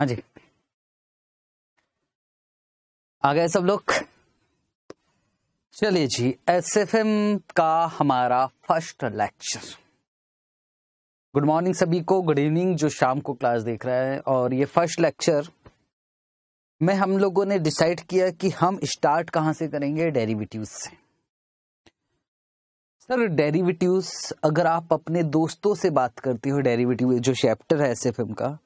हाँ जी आ गए सब लोग चलिए जी एसएफएम का हमारा फर्स्ट लेक्चर गुड मॉर्निंग सभी को गुड इवनिंग जो शाम को क्लास देख रहा है और ये फर्स्ट लेक्चर में हम लोगों ने डिसाइड किया कि हम स्टार्ट कहाँ से करेंगे डेरिवेटिव्स से सर डेरिवेटिव्स अगर आप अपने दोस्तों से बात करते हो डेरिवेटिव जो चैप्टर है एसएफएम का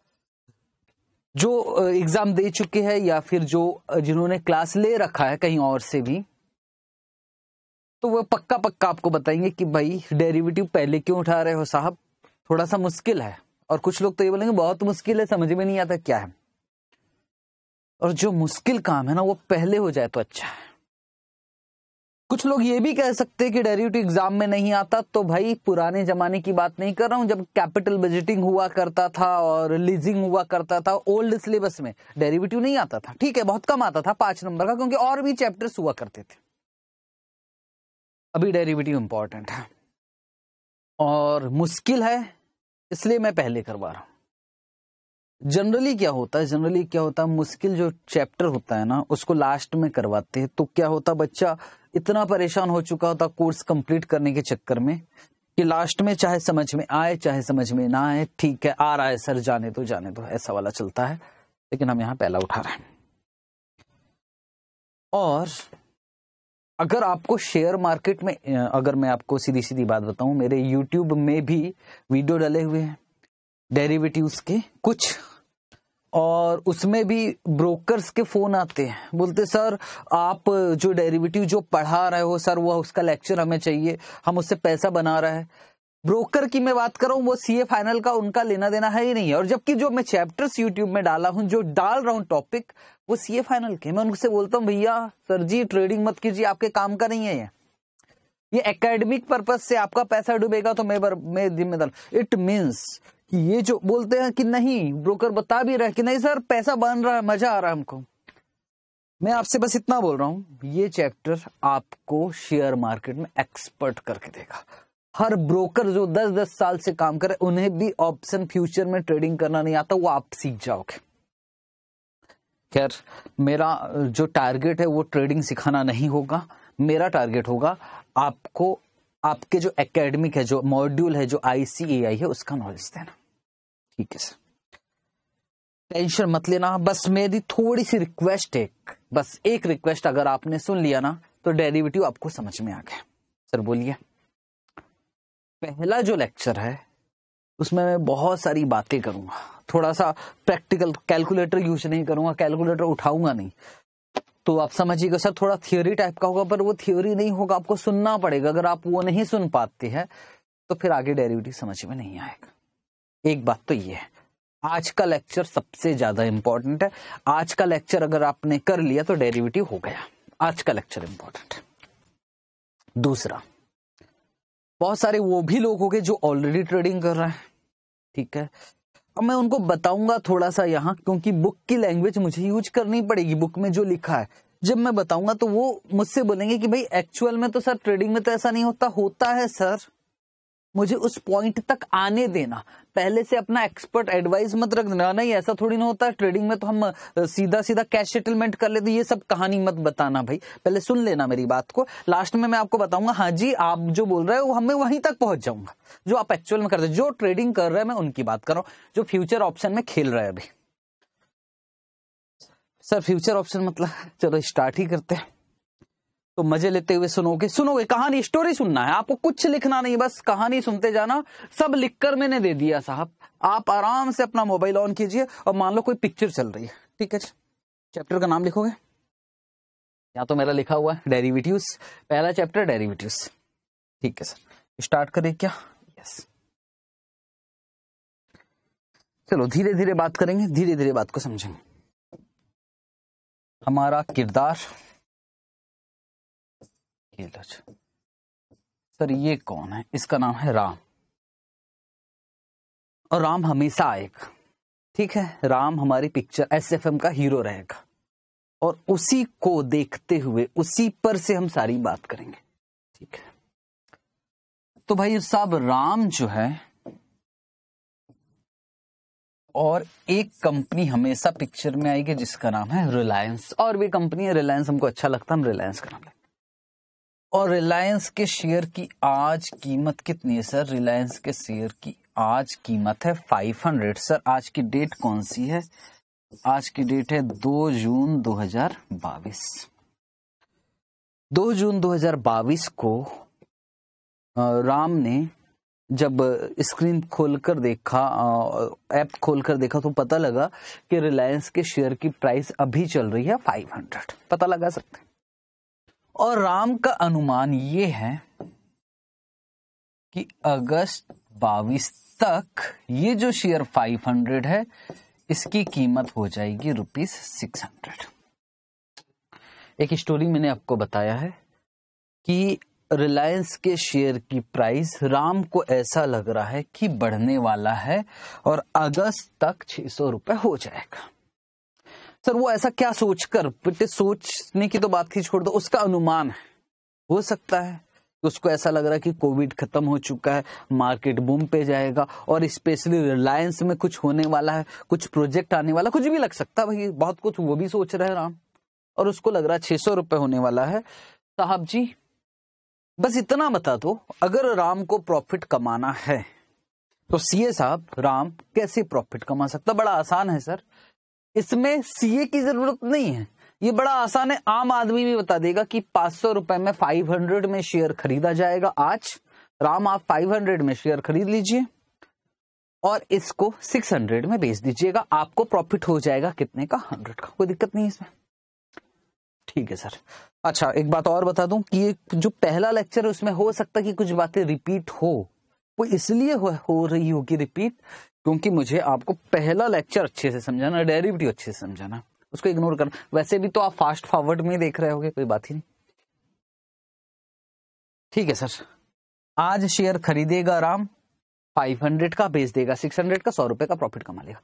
जो एग्जाम दे चुके हैं या फिर जो जिन्होंने क्लास ले रखा है कहीं और से भी तो वो पक्का पक्का आपको बताएंगे कि भाई डेरिवेटिव पहले क्यों उठा रहे हो साहब थोड़ा सा मुश्किल है और कुछ लोग तो ये बोलेंगे बहुत मुश्किल है समझ में नहीं आता क्या है और जो मुश्किल काम है ना वो पहले हो जाए तो अच्छा है कुछ लोग ये भी कह सकते हैं कि डेरिवेटिव एग्जाम में नहीं आता तो भाई पुराने जमाने की बात नहीं कर रहा हूं जब कैपिटल बजटिंग हुआ करता था और लीजिंग हुआ करता था ओल्ड सिलेबस में डेरिवेटिव नहीं आता था ठीक है बहुत कम आता था पांच नंबर का क्योंकि और भी चैप्टर्स हुआ करते थे अभी डेरिवेटिव इंपॉर्टेंट है और मुश्किल है इसलिए मैं पहले करवा रहा हूं जनरली क्या होता है जनरली क्या होता है मुश्किल जो चैप्टर होता है ना उसको लास्ट में करवाते हैं तो क्या होता बच्चा इतना परेशान हो चुका होता कोर्स कंप्लीट करने के चक्कर में कि लास्ट में चाहे समझ में आए चाहे समझ में ना आए ठीक है आ रहा है सर जाने दो जाने दो ऐसा वाला चलता है लेकिन हम यहाँ पहला उठा रहे हैं और अगर आपको शेयर मार्केट में अगर मैं आपको सीधी सीधी बात बताऊं मेरे यूट्यूब में भी वीडियो डले हुए हैं डेरिवेटिव्स के कुछ और उसमें भी ब्रोकर्स के फोन आते हैं बोलते सर आप जो डेरिवेटिव जो पढ़ा रहे हो सर वह उसका लेक्चर हमें चाहिए हम उससे पैसा बना रहे हैं ब्रोकर की मैं बात कर रहा हूँ वो सीए फाइनल का उनका लेना देना है ही नहीं है और जबकि जो मैं चैप्टर्स यूट्यूब में डाला हूँ जो डाल रहा हूँ टॉपिक वो सीए फाइनल के मैं उनसे बोलता हूँ भैया सर जी ट्रेडिंग मत कीजिए आपके काम का नहीं है ये ये एकेडमिक पर्पज से आपका पैसा डूबेगा तो मैं मैं जिम्मेदार इट मीन्स कि ये जो बोलते हैं कि नहीं ब्रोकर बता भी रहा है कि नहीं सर पैसा बन रहा है मजा आ रहा है हमको मैं आपसे बस इतना बोल रहा हूं ये चैप्टर आपको शेयर मार्केट में एक्सपर्ट करके देगा हर ब्रोकर जो 10-10 साल से काम कर रहे उन्हें भी ऑप्शन फ्यूचर में ट्रेडिंग करना नहीं आता वो आप सीख जाओगे खैर मेरा जो टारगेट है वो ट्रेडिंग सिखाना नहीं होगा मेरा टारगेट होगा आपको आपके जो एकेडमिक है जो मॉड्यूल है जो आईसीएआई है उसका नॉलेज देना ठीक है टेंशन मत लेना बस मेरी थोड़ी सी रिक्वेस्ट एक बस एक रिक्वेस्ट अगर आपने सुन लिया ना तो डेरिवेटिव आपको समझ में आ गया सर बोलिए पहला जो लेक्चर है उसमें मैं बहुत सारी बातें करूंगा थोड़ा सा प्रैक्टिकल कैलकुलेटर यूज नहीं करूंगा कैलकुलेटर उठाऊंगा नहीं तो आप समझिएगा सर थोड़ा थ्योरी टाइप का होगा पर वो थ्योरी नहीं होगा आपको सुनना पड़ेगा अगर आप वो नहीं सुन पाते हैं तो फिर आगे डेरिवेटिव समझ में नहीं आएगा एक बात तो ये है आज का लेक्चर सबसे ज्यादा इंपॉर्टेंट है आज का लेक्चर अगर आपने कर लिया तो डेरिवेटिव हो गया आज का लेक्चर इंपॉर्टेंट है दूसरा बहुत सारे वो भी लोग होंगे जो ऑलरेडी ट्रेडिंग कर रहे हैं ठीक है अब मैं उनको बताऊंगा थोड़ा सा यहाँ क्योंकि बुक की लैंग्वेज मुझे यूज करनी पड़ेगी बुक में जो लिखा है जब मैं बताऊंगा तो वो मुझसे बोलेंगे कि भाई एक्चुअल में तो सर ट्रेडिंग में तो ऐसा नहीं होता होता है सर मुझे उस पॉइंट तक आने देना पहले से अपना एक्सपर्ट एडवाइस मत रख देना नहीं ऐसा थोड़ी ना होता है ट्रेडिंग में तो हम सीधा सीधा कैश सेटलमेंट कर लेते ये सब कहानी मत बताना भाई पहले सुन लेना मेरी बात को लास्ट में मैं आपको बताऊंगा हाँ जी आप जो बोल रहे हो हमें वहीं तक पहुंच जाऊंगा जो आप एक्चुअल में कर रहे जो ट्रेडिंग कर रहे हैं मैं उनकी बात कर रहा हूँ जो फ्यूचर ऑप्शन में खेल रहे हैं अभी सर फ्यूचर ऑप्शन मतलब चलो स्टार्ट ही करते हैं तो मजे लेते हुए सुनोगे सुनोगे कहानी स्टोरी सुनना है आपको कुछ लिखना नहीं बस कहानी सुनते जाना सब लिखकर मैंने दे दिया साहब आप आराम से अपना मोबाइल ऑन कीजिए और मान लो कोई पिक्चर चल रही है ठीक है चैप्टर का नाम लिखोगे या तो मेरा लिखा हुआ है डेरिवेटिव्स पहला चैप्टर डेरिवेटिव्स ठीक है सर स्टार्ट करें क्या यस चलो धीरे धीरे बात करेंगे धीरे धीरे बात को समझेंगे हमारा किरदार ये लो सर ये कौन है इसका नाम है राम और राम हमेशा आएगा ठीक है राम हमारी पिक्चर एसएफएम का हीरो रहेगा और उसी को देखते हुए उसी पर से हम सारी बात करेंगे ठीक है तो भाई साहब राम जो है और एक कंपनी हमेशा पिक्चर में आएगी जिसका नाम है रिलायंस और भी कंपनी है रिलायंस हमको अच्छा लगता है हम रिलायंस का नाम लेते और रिलायंस के शेयर की आज कीमत कितनी है सर रिलायंस के शेयर की आज कीमत है 500 सर आज की डेट कौन सी है आज की डेट है 2 जून 2022 2 जून 2022 को राम ने जब स्क्रीन खोलकर देखा ऐप खोलकर देखा तो पता लगा कि रिलायंस के शेयर की प्राइस अभी चल रही है 500 पता लगा सकते हैं और राम का अनुमान ये है कि अगस्त बाईस तक ये जो शेयर 500 है इसकी कीमत हो जाएगी रुपीज सिक्स हंड्रेड एक स्टोरी मैंने आपको बताया है कि रिलायंस के शेयर की प्राइस राम को ऐसा लग रहा है कि बढ़ने वाला है और अगस्त तक सौ रुपए हो जाएगा सर वो ऐसा क्या सोचकर बेटे सोचने की तो बात की छोड़ दो उसका अनुमान है हो सकता है उसको ऐसा लग रहा है कि कोविड खत्म हो चुका है मार्केट बूम पे जाएगा और स्पेशली रिलायंस में कुछ होने वाला है कुछ प्रोजेक्ट आने वाला कुछ भी लग सकता है भाई बहुत कुछ वो भी सोच रहे राम और उसको लग रहा है छह सौ होने वाला है साहब जी बस इतना बता दो अगर राम को प्रॉफिट कमाना है तो सीए साहब राम कैसे प्रॉफिट कमा सकता बड़ा आसान है सर इसमें सीए की जरूरत नहीं है ये बड़ा आसान है आम आदमी भी बता देगा कि पांच सौ रुपए में फाइव हंड्रेड में शेयर खरीदा जाएगा आज राम आप फाइव हंड्रेड में शेयर खरीद लीजिए और इसको सिक्स हंड्रेड में बेच दीजिएगा आपको प्रॉफिट हो जाएगा कितने का हंड्रेड का कोई दिक्कत नहीं इसमें ठीक है सर अच्छा एक बात और बता दूं कि ये जो पहला लेक्चर है उसमें हो सकता है कि कुछ बातें रिपीट हो वो इसलिए हो, हो रही होगी रिपीट क्योंकि मुझे आपको पहला लेक्चर अच्छे से समझाना डेरिवेटिव अच्छे से समझाना उसको इग्नोर करना वैसे भी तो आप फास्ट फॉरवर्ड में देख रहे हो कोई बात ही नहीं ठीक है सर आज शेयर खरीदेगा राम 500 का बेच देगा 600 का सौ रुपए का प्रॉफिट कमा लेगा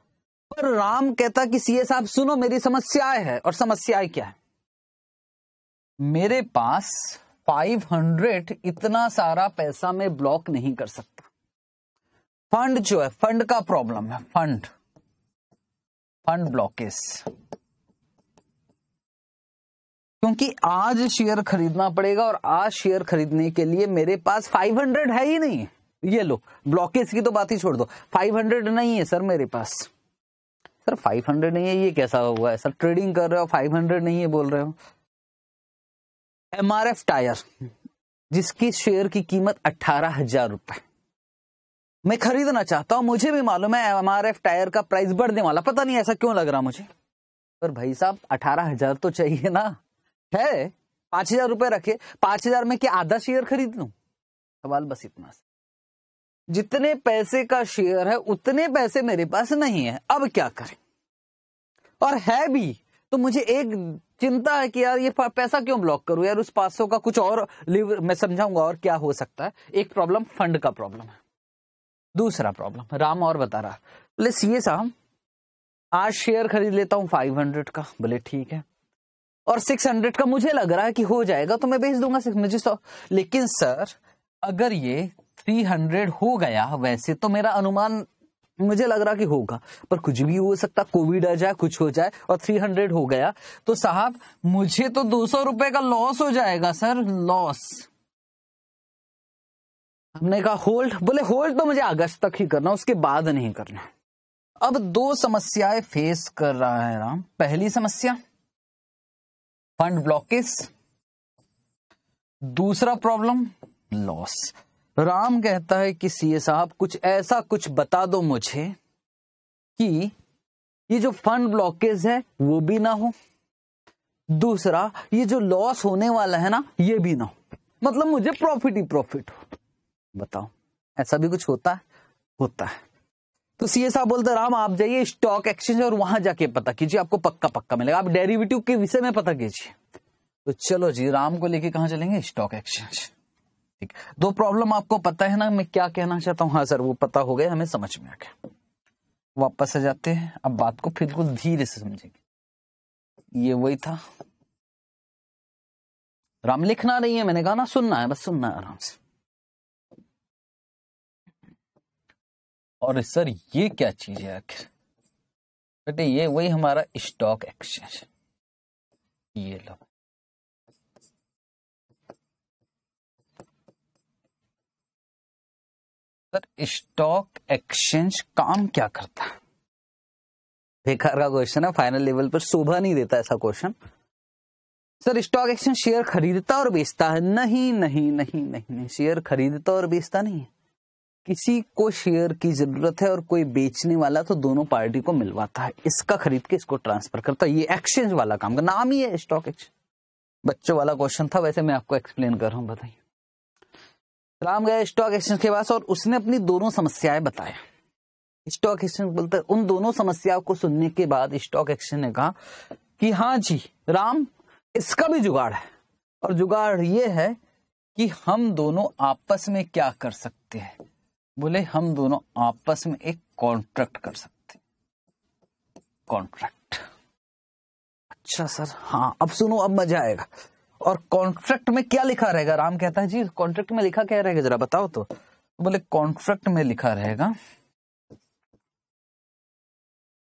पर राम कहता कि सीए साहब सुनो मेरी समस्याएं है और समस्याएं क्या है मेरे पास 500 इतना सारा पैसा मैं ब्लॉक नहीं कर सकता फंड जो है फंड का प्रॉब्लम है फंड फंड ब्लॉकेज क्योंकि आज शेयर खरीदना पड़ेगा और आज शेयर खरीदने के लिए मेरे पास 500 है ही नहीं ये लो ब्लॉकेज की तो बात ही छोड़ दो 500 नहीं है सर मेरे पास सर 500 नहीं है ये कैसा हुआ है सर ट्रेडिंग कर रहे हो 500 नहीं है बोल रहे हो एमआरएफ टायर जिसकी शेयर की कीमत अट्ठारह हजार रुपए मैं खरीदना चाहता हूं मुझे भी मालूम है एफ टायर का प्राइस बढ़ने वाला पता नहीं ऐसा क्यों लग रहा मुझे पर भाई साहब अठारह हजार तो चाहिए ना है पांच हजार रुपए रखे पांच हजार में क्या आधा शेयर खरीद लू सवाल बस इतना से जितने पैसे का शेयर है उतने पैसे मेरे पास नहीं है अब क्या करें और है भी तो मुझे एक चिंता है कि यार ये पैसा क्यों ब्लॉक करूं यार उस पांच का कुछ और लिव मैं समझाऊंगा और क्या हो सकता है एक प्रॉब्लम फंड का प्रॉब्लम है दूसरा प्रॉब्लम राम और बता रहा बोले सीए साहब आज शेयर खरीद लेता हूँ फाइव हंड्रेड का बोले ठीक है और सिक्स हंड्रेड का मुझे लग रहा है कि हो जाएगा तो मैं बेच दूंगा सिक्स मुझे सौ लेकिन सर अगर ये थ्री हंड्रेड हो गया वैसे तो मेरा अनुमान मुझे लग रहा कि होगा पर कुछ भी हो सकता कोविड आ जाए कुछ हो जाए और थ्री हंड्रेड हो गया तो साहब मुझे तो दो सौ रुपए का लॉस हो जाएगा सर लॉस हमने कहा होल्ड बोले होल्ड तो मुझे अगस्त तक ही करना उसके बाद नहीं करना अब दो समस्याएं फेस कर रहा है राम पहली समस्या फंड ब्लॉकेज दूसरा प्रॉब्लम लॉस राम कहता है कि सीए साहब कुछ ऐसा कुछ बता दो मुझे कि ये जो फंड ब्लॉकेज है वो भी ना हो दूसरा ये जो लॉस होने वाला है ना ये भी ना हो मतलब मुझे प्रॉफिट ही प्रॉफिट हो बताओ ऐसा भी कुछ होता है होता है तो सीए साहब बोलते राम आप जाइए स्टॉक एक्सचेंज और वहां जाके पता कीजिए आपको पक्का पक्का मिलेगा आप डेरिवेटिव के विषय में पता कीजिए तो चलो जी राम को लेके कहा चलेंगे स्टॉक एक्सचेंज ठीक दो प्रॉब्लम आपको पता है ना मैं क्या कहना चाहता हूँ हाँ सर वो पता हो गया हमें समझ में आ गया वापस आ जाते हैं अब बात को बिल्कुल धीरे से समझेंगे ये वही था राम लिखना नहीं है मैंने गाना सुनना है बस सुनना है आराम से और सर ये क्या चीज है आखिर बेटे ये वही हमारा स्टॉक एक्सचेंज ये लो सर स्टॉक एक्सचेंज काम क्या करता है बेकार का क्वेश्चन है फाइनल लेवल पर शोभा नहीं देता ऐसा question sir stock exchange share खरीदता और बेचता है नहीं नहीं नहीं नहीं, नहीं शेयर खरीदता और बेचता नहीं है किसी को शेयर की जरूरत है और कोई बेचने वाला तो दोनों पार्टी को मिलवाता है इसका खरीद के इसको ट्रांसफर करता है ये एक्सचेंज वाला काम का नाम ही है स्टॉक एक्सचेंज बच्चों वाला क्वेश्चन था वैसे मैं आपको एक्सप्लेन कर रहा हूं बताइए राम गया स्टॉक एक्सचेंज के पास और उसने अपनी दोनों समस्याएं बताया स्टॉक एक्सचेंज बोलते उन दोनों समस्याओं को सुनने के बाद स्टॉक एक्सचेंज ने कहा कि हाँ जी राम इसका भी जुगाड़ है और जुगाड़ ये है कि हम दोनों आपस में क्या कर सकते हैं बोले हम दोनों आपस में एक कॉन्ट्रैक्ट कर सकते कॉन्ट्रैक्ट अच्छा सर हाँ अब सुनो अब मजा आएगा और कॉन्ट्रैक्ट में क्या लिखा रहेगा राम कहता है जी कॉन्ट्रैक्ट में लिखा क्या रहेगा जरा बताओ तो बोले कॉन्ट्रैक्ट में लिखा रहेगा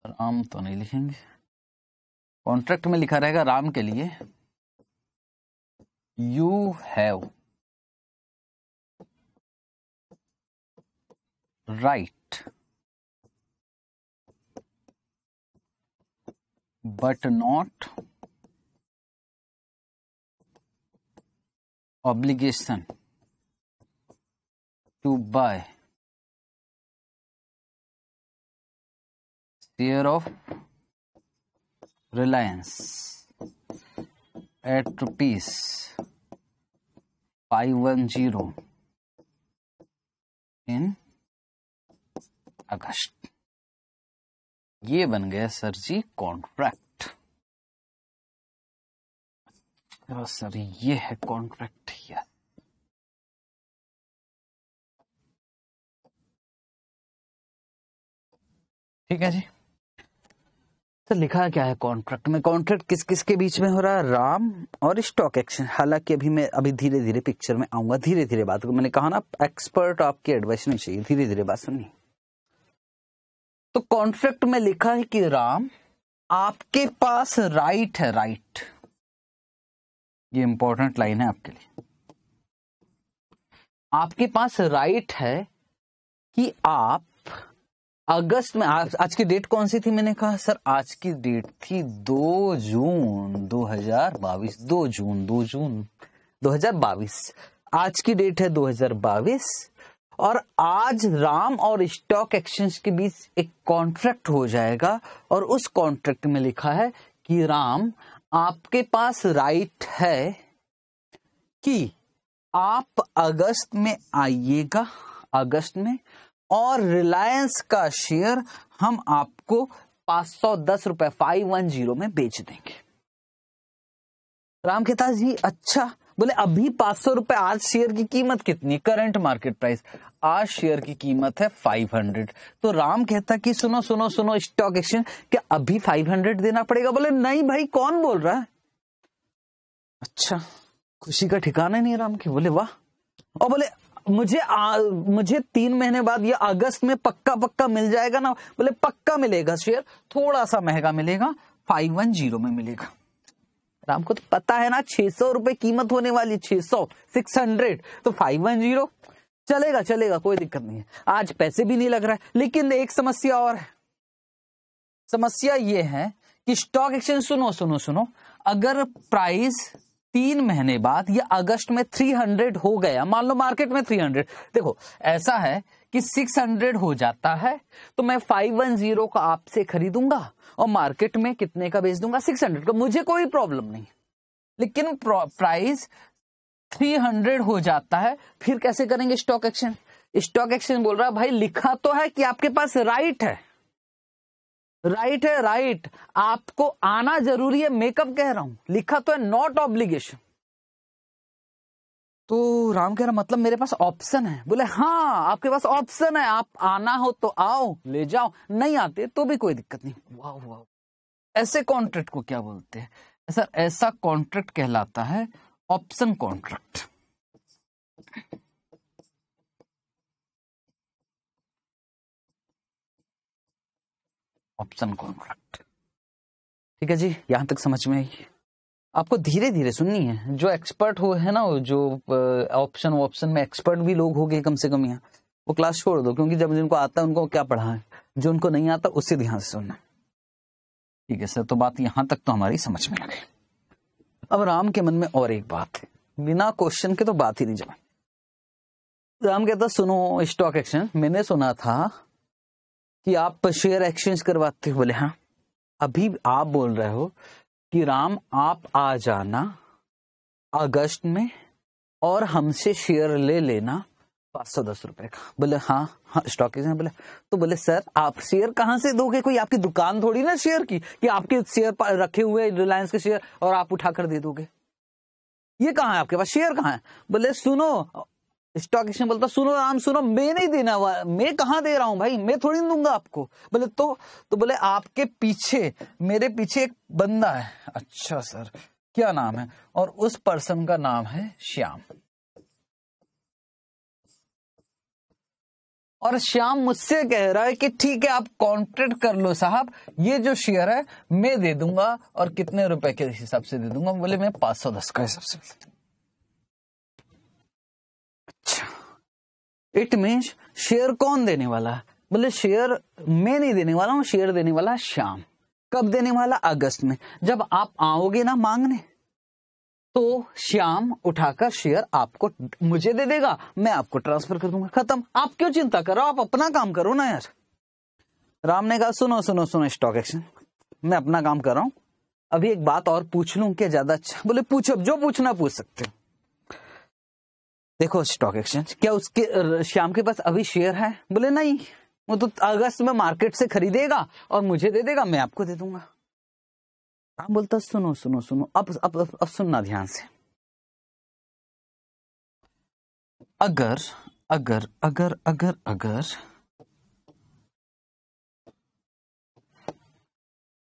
राम तो नहीं लिखेंगे कॉन्ट्रैक्ट में लिखा रहेगा राम के लिए you have right but not obligation to buy share of reliance at rupees 510 in August ये बन गया सर जी कॉन्ट्रैक्ट तो सर ये है कॉन्ट्रैक्ट या ठीक है जी सर लिखा क्या है कॉन्ट्रैक्ट में कॉन्ट्रैक्ट किस किस के बीच में हो रहा है राम और स्टॉक एक्सचेंज हालांकि अभी मैं अभी धीरे धीरे पिक्चर में आऊंगा धीरे धीरे बात मैंने कहा ना एक्सपर्ट आपकी एडवाइस नहीं चाहिए धीरे धीरे बात सुनिए तो कॉन्ट्रैक्ट में लिखा है कि राम आपके पास राइट है राइट ये इंपॉर्टेंट लाइन है आपके लिए आपके पास राइट है कि आप अगस्त में आज, आज की डेट कौन सी थी मैंने कहा सर आज की डेट थी दो जून दो हजार बाईस दो जून दो जून दो हजार बाईस आज की डेट है दो हजार बाईस और आज राम और स्टॉक एक्सचेंज के बीच एक कॉन्ट्रैक्ट हो जाएगा और उस कॉन्ट्रैक्ट में लिखा है कि राम आपके पास राइट है कि आप अगस्त में आइएगा अगस्त में और रिलायंस का शेयर हम आपको पांच सौ दस रुपए फाइव वन जीरो में बेच देंगे राम के जी अच्छा बोले अभी पांच सौ रुपए आज शेयर की कीमत कितनी करंट मार्केट प्राइस आज शेयर की कीमत है 500 तो राम कहता कि सुनो सुनो सुनो स्टॉक एक्सचेंज क्या अभी 500 देना पड़ेगा बोले नहीं भाई कौन बोल रहा है अच्छा खुशी का ठिकाना नहीं राम के बोले वाह और बोले मुझे आ, मुझे तीन महीने बाद या अगस्त में पक्का पक्का मिल जाएगा ना बोले पक्का मिलेगा शेयर थोड़ा सा महंगा मिलेगा फाइव वन जीरो में मिलेगा हमको तो पता है ना छह सौ रुपए कीमत होने वाली छह सौ सिक्स हंड्रेड तो फाइव वन जीरो चलेगा चलेगा कोई दिक्कत नहीं है आज पैसे भी नहीं लग रहा है लेकिन एक समस्या और है समस्या ये है कि स्टॉक एक्सचेंज सुनो सुनो सुनो अगर प्राइस तीन महीने बाद या अगस्त में थ्री हंड्रेड हो गया मान लो मार्केट में थ्री हंड्रेड देखो ऐसा है कि सिक्स हंड्रेड हो जाता है तो मैं फाइव वन जीरो का आपसे खरीदूंगा और मार्केट में कितने का बेच दूंगा सिक्स हंड्रेड का मुझे कोई प्रॉब्लम नहीं लेकिन प्राइस थ्री हंड्रेड हो जाता है फिर कैसे करेंगे स्टॉक एक्सचेंज स्टॉक एक्सचेंज बोल रहा है भाई लिखा तो है कि आपके पास राइट है राइट है राइट आपको आना जरूरी है मेकअप कह रहा हूं लिखा तो है नॉट ऑब्लिगेशन तो राम कह रहा मतलब मेरे पास ऑप्शन है बोले हाँ आपके पास ऑप्शन है आप आना हो तो आओ ले जाओ नहीं आते तो भी कोई दिक्कत नहीं वाह वाह ऐसे कॉन्ट्रैक्ट को क्या बोलते हैं सर ऐसा कॉन्ट्रैक्ट कहलाता है ऑप्शन कॉन्ट्रैक्ट ऑप्शन कॉन्ट्रैक्ट ठीक है जी यहां तक समझ में आई आपको धीरे धीरे सुननी है जो एक्सपर्ट हो है ना जो ऑप्शन ऑप्शन में एक्सपर्ट भी लोग हो गए कम से कम यहाँ वो क्लास छोड़ दो क्योंकि जब जिनको आता है उनको क्या पढ़ा है जो उनको नहीं आता उससे ध्यान से सुनना ठीक है सर तो बात यहां तक तो हमारी समझ में आ गई अब राम के मन में और एक बात है बिना क्वेश्चन के तो बात ही नहीं जमा राम कहता सुनो स्टॉक एक्सचेंज मैंने सुना था कि आप शेयर एक्सचेंज करवाते हो बोले हाँ अभी आप बोल रहे हो कि राम आप आ जाना अगस्त में और हमसे शेयर ले लेना पांच सौ दस रुपए का बोले हाँ हाँ स्टॉक बोले तो बोले सर आप शेयर कहाँ से दोगे कोई आपकी दुकान थोड़ी ना शेयर की कि आपके शेयर रखे हुए रिलायंस के शेयर और आप उठा कर दे दोगे ये कहाँ है आपके पास शेयर कहाँ है बोले सुनो स्टॉक एक्सचेंज बोलता सुनो राम सुनो मैं नहीं देना हुआ मैं कहा दे रहा हूँ भाई मैं थोड़ी दूंगा आपको बोले तो तो बोले आपके पीछे मेरे पीछे एक बंदा है अच्छा सर क्या नाम है और उस पर्सन का नाम है श्याम और श्याम मुझसे कह रहा है कि ठीक है आप कॉन्ट्रेक्ट कर लो साहब ये जो शेयर है मैं दे दूंगा और कितने रुपए के हिसाब से दे दूंगा बोले मैं पांच सौ दस का हिसाब से अच्छा इट मीन्स शेयर कौन देने वाला है बोले शेयर मैं नहीं देने वाला हूँ शेयर देने वाला शाम कब देने वाला अगस्त में जब आप आओगे ना मांगने तो श्याम उठाकर शेयर आपको मुझे दे देगा मैं आपको ट्रांसफर कर दूंगा खत्म आप क्यों चिंता करो आप अपना काम करो ना यार राम ने कहा सुनो सुनो सुनो स्टॉक एक्सचेंज मैं अपना काम कर रहा हूं अभी एक बात और पूछ लू क्या ज्यादा अच्छा बोले पूछो जो पूछना पूछ सकते हो देखो स्टॉक एक्सचेंज क्या उसके श्याम के पास अभी शेयर है बोले नहीं वो तो अगस्त में मार्केट से खरीदेगा और मुझे दे देगा मैं आपको दे दूंगा राम बोलता सुनो सुनो सुनो अब अब अब, अब सुनना ध्यान से अगर अगर अगर अगर अगर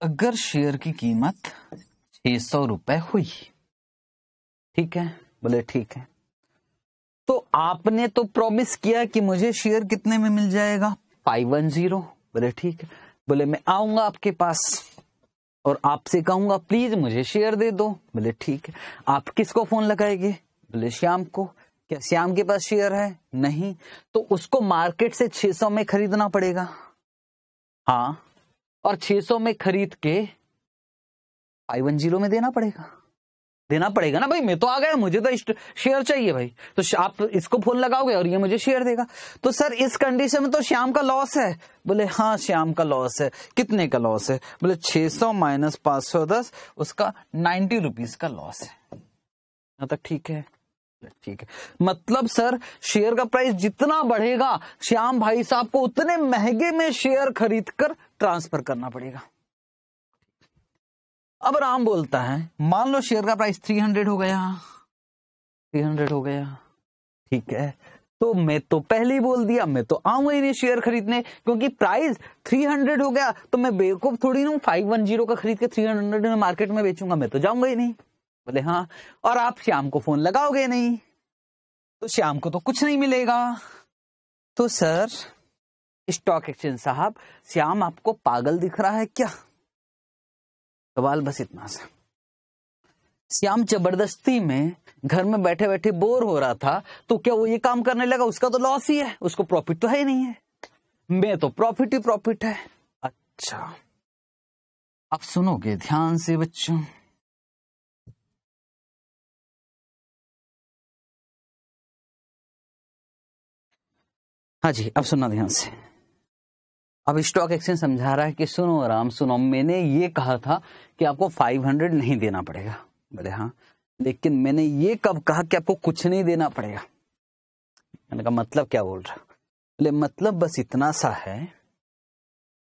अगर शेयर की कीमत छह सौ रुपए हुई ठीक है बोले ठीक है तो आपने तो प्रॉमिस किया कि मुझे शेयर कितने में मिल जाएगा फाइव वन जीरो बोले ठीक है बोले मैं आऊंगा आपके पास और आपसे कहूंगा प्लीज मुझे शेयर दे दो बोले ठीक है आप किसको फोन लगाएंगे बोले श्याम को क्या श्याम के पास शेयर है नहीं तो उसको मार्केट से 600 में खरीदना पड़ेगा हाँ और 600 में खरीद के फाइव वन जीरो में देना पड़ेगा देना पड़ेगा ना भाई मैं तो आ गया मुझे तो शेयर चाहिए भाई तो आप इसको फोन लगाओगे और ये मुझे शेयर देगा तो सर इस कंडीशन में तो श्याम का लॉस है बोले हाँ श्याम का लॉस है कितने का लॉस है बोले 600 सौ माइनस पांच सौ दस उसका नाइन्टी रुपीज का लॉस है ना तक ठीक है ठीक है मतलब सर शेयर का प्राइस जितना बढ़ेगा श्याम भाई साहब को उतने महंगे में शेयर खरीद कर ट्रांसफर करना पड़ेगा अब राम बोलता है मान लो शेयर का प्राइस थ्री हंड्रेड हो गया थ्री हंड्रेड हो गया ठीक है तो मैं तो पहले ही बोल दिया मैं तो आऊंगा ही नहीं शेयर खरीदने क्योंकि प्राइस 300 हो गया तो मैं बेवकूफ थोड़ी ना फाइव वन जीरो का खरीद के 300 हंड्रेड मार्केट में बेचूंगा मैं तो जाऊंगा ही नहीं बोले हाँ और आप शाम को फोन लगाओगे नहीं तो शाम को तो कुछ नहीं मिलेगा तो सर स्टॉक एक्सचेंज साहब श्याम आपको पागल दिख रहा है क्या सवाल बस इतना सा श्याम जबरदस्ती में घर में बैठे बैठे बोर हो रहा था तो क्या वो ये काम करने लगा उसका तो लॉस ही है उसको प्रॉफिट तो है ही नहीं है मैं तो प्रॉफिट ही प्रॉफिट है अच्छा आप सुनोगे ध्यान से बच्चों हाँ जी अब सुनना ध्यान से अब स्टॉक एक्सचेंज समझा रहा है कि सुनो राम सुनो मैंने ये कहा था कि आपको 500 नहीं देना पड़ेगा बोले हाँ लेकिन मैंने ये कब कहा कि आपको कुछ नहीं देना पड़ेगा मैंने कहा मतलब क्या बोल रहा बोले मतलब बस इतना सा है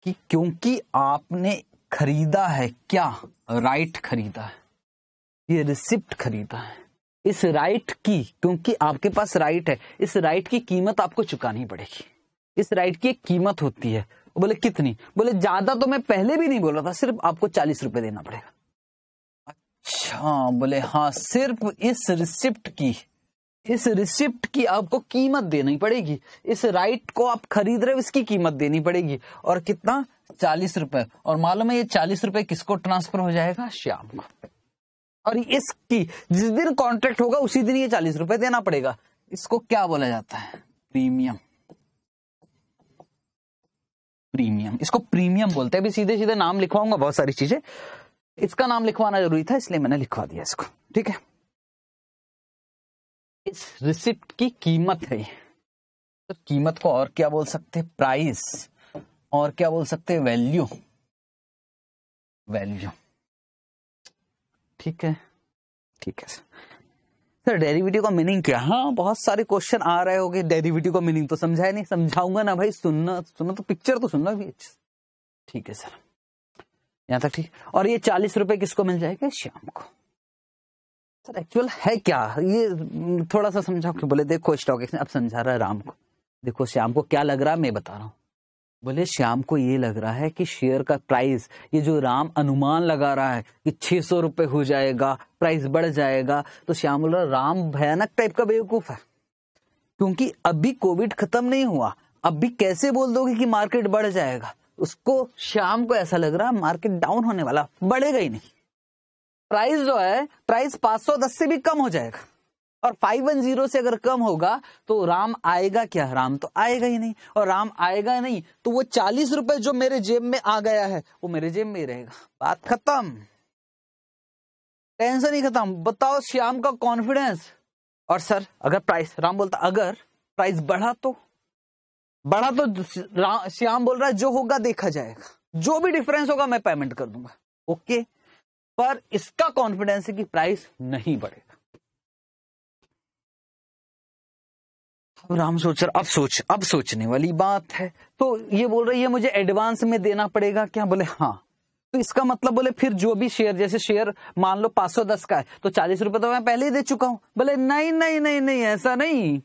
कि क्योंकि आपने खरीदा है क्या राइट खरीदा है ये रिसिप्ट खरीदा है इस राइट की क्योंकि आपके पास राइट है इस राइट की कीमत आपको चुकानी पड़ेगी इस राइट की एक कीमत होती है बोले कितनी बोले ज्यादा तो मैं पहले भी नहीं बोल रहा था सिर्फ आपको चालीस रुपए देना पड़ेगा अच्छा बोले हाँ सिर्फ इस रिसिप्ट की इस रिसिप्ट की आपको कीमत देनी पड़ेगी इस राइट को आप खरीद रहे हो इसकी कीमत देनी पड़ेगी और कितना चालीस रुपए और मालूम है ये चालीस रुपए किसको ट्रांसफर हो जाएगा श्याम को और इसकी जिस दिन कॉन्ट्रैक्ट होगा उसी दिन ये चालीस रुपए देना पड़ेगा इसको क्या बोला जाता है प्रीमियम प्रीमियम इसको प्रीमियम बोलते हैं अभी सीधे सीधे नाम लिखवाऊंगा बहुत सारी चीजें इसका नाम लिखवाना जरूरी था इसलिए मैंने लिखवा दिया इसको ठीक है इस रिसिप्ट की कीमत है तो कीमत को और क्या बोल सकते हैं प्राइस और क्या बोल सकते हैं वैल्यू वैल्यू ठीक है ठीक है सर डेरिवेटिव का मीनिंग क्या हाँ बहुत सारे क्वेश्चन आ रहे हो गए डेरिवेटिव का मीनिंग तो समझाया नहीं समझाऊंगा ना भाई सुनना सुनना तो पिक्चर तो सुनना भी ठीक है सर यहाँ तक ठीक और ये चालीस रुपए किसको मिल जाएगा शाम को सर एक्चुअल है क्या ये थोड़ा सा समझाओ कि बोले देखो स्टॉक एक्सचेंज अब समझा रहा है राम को देखो श्याम को क्या लग रहा है मैं बता रहा हूँ बोले श्याम को ये लग रहा है कि शेयर का प्राइस ये जो राम अनुमान लगा रहा है कि छह सौ रुपए हो जाएगा प्राइस बढ़ जाएगा तो श्याम बोल रहा राम भयानक टाइप का बेवकूफ है क्योंकि अभी कोविड खत्म नहीं हुआ अभी कैसे बोल दोगे कि मार्केट बढ़ जाएगा उसको श्याम को ऐसा लग रहा है मार्केट डाउन होने वाला बढ़ेगा ही नहीं प्राइस जो है प्राइस पांच से भी कम हो जाएगा और 510 से अगर कम होगा तो राम आएगा क्या राम तो आएगा ही नहीं और राम आएगा नहीं तो वो चालीस रुपए जो मेरे जेब में आ गया है वो मेरे जेब में ही रहेगा बात खत्म टेंशन ही खत्म बताओ श्याम का कॉन्फिडेंस और सर अगर प्राइस राम बोलता अगर प्राइस बढ़ा तो बढ़ा तो श्याम बोल रहा है जो होगा देखा जाएगा जो भी डिफरेंस होगा मैं पेमेंट कर दूंगा ओके पर इसका कॉन्फिडेंस है कि प्राइस नहीं बढ़ेगा अब तो राम सोच रहा अब सोच अब सोचने वाली बात है तो ये बोल रही है मुझे एडवांस में देना पड़ेगा क्या बोले हाँ तो इसका मतलब बोले फिर जो भी शेयर जैसे शेयर मान लो पांच सौ दस का है तो चालीस रुपए तो मैं पहले ही दे चुका हूं बोले नहीं नहीं नहीं नहीं ऐसा नहीं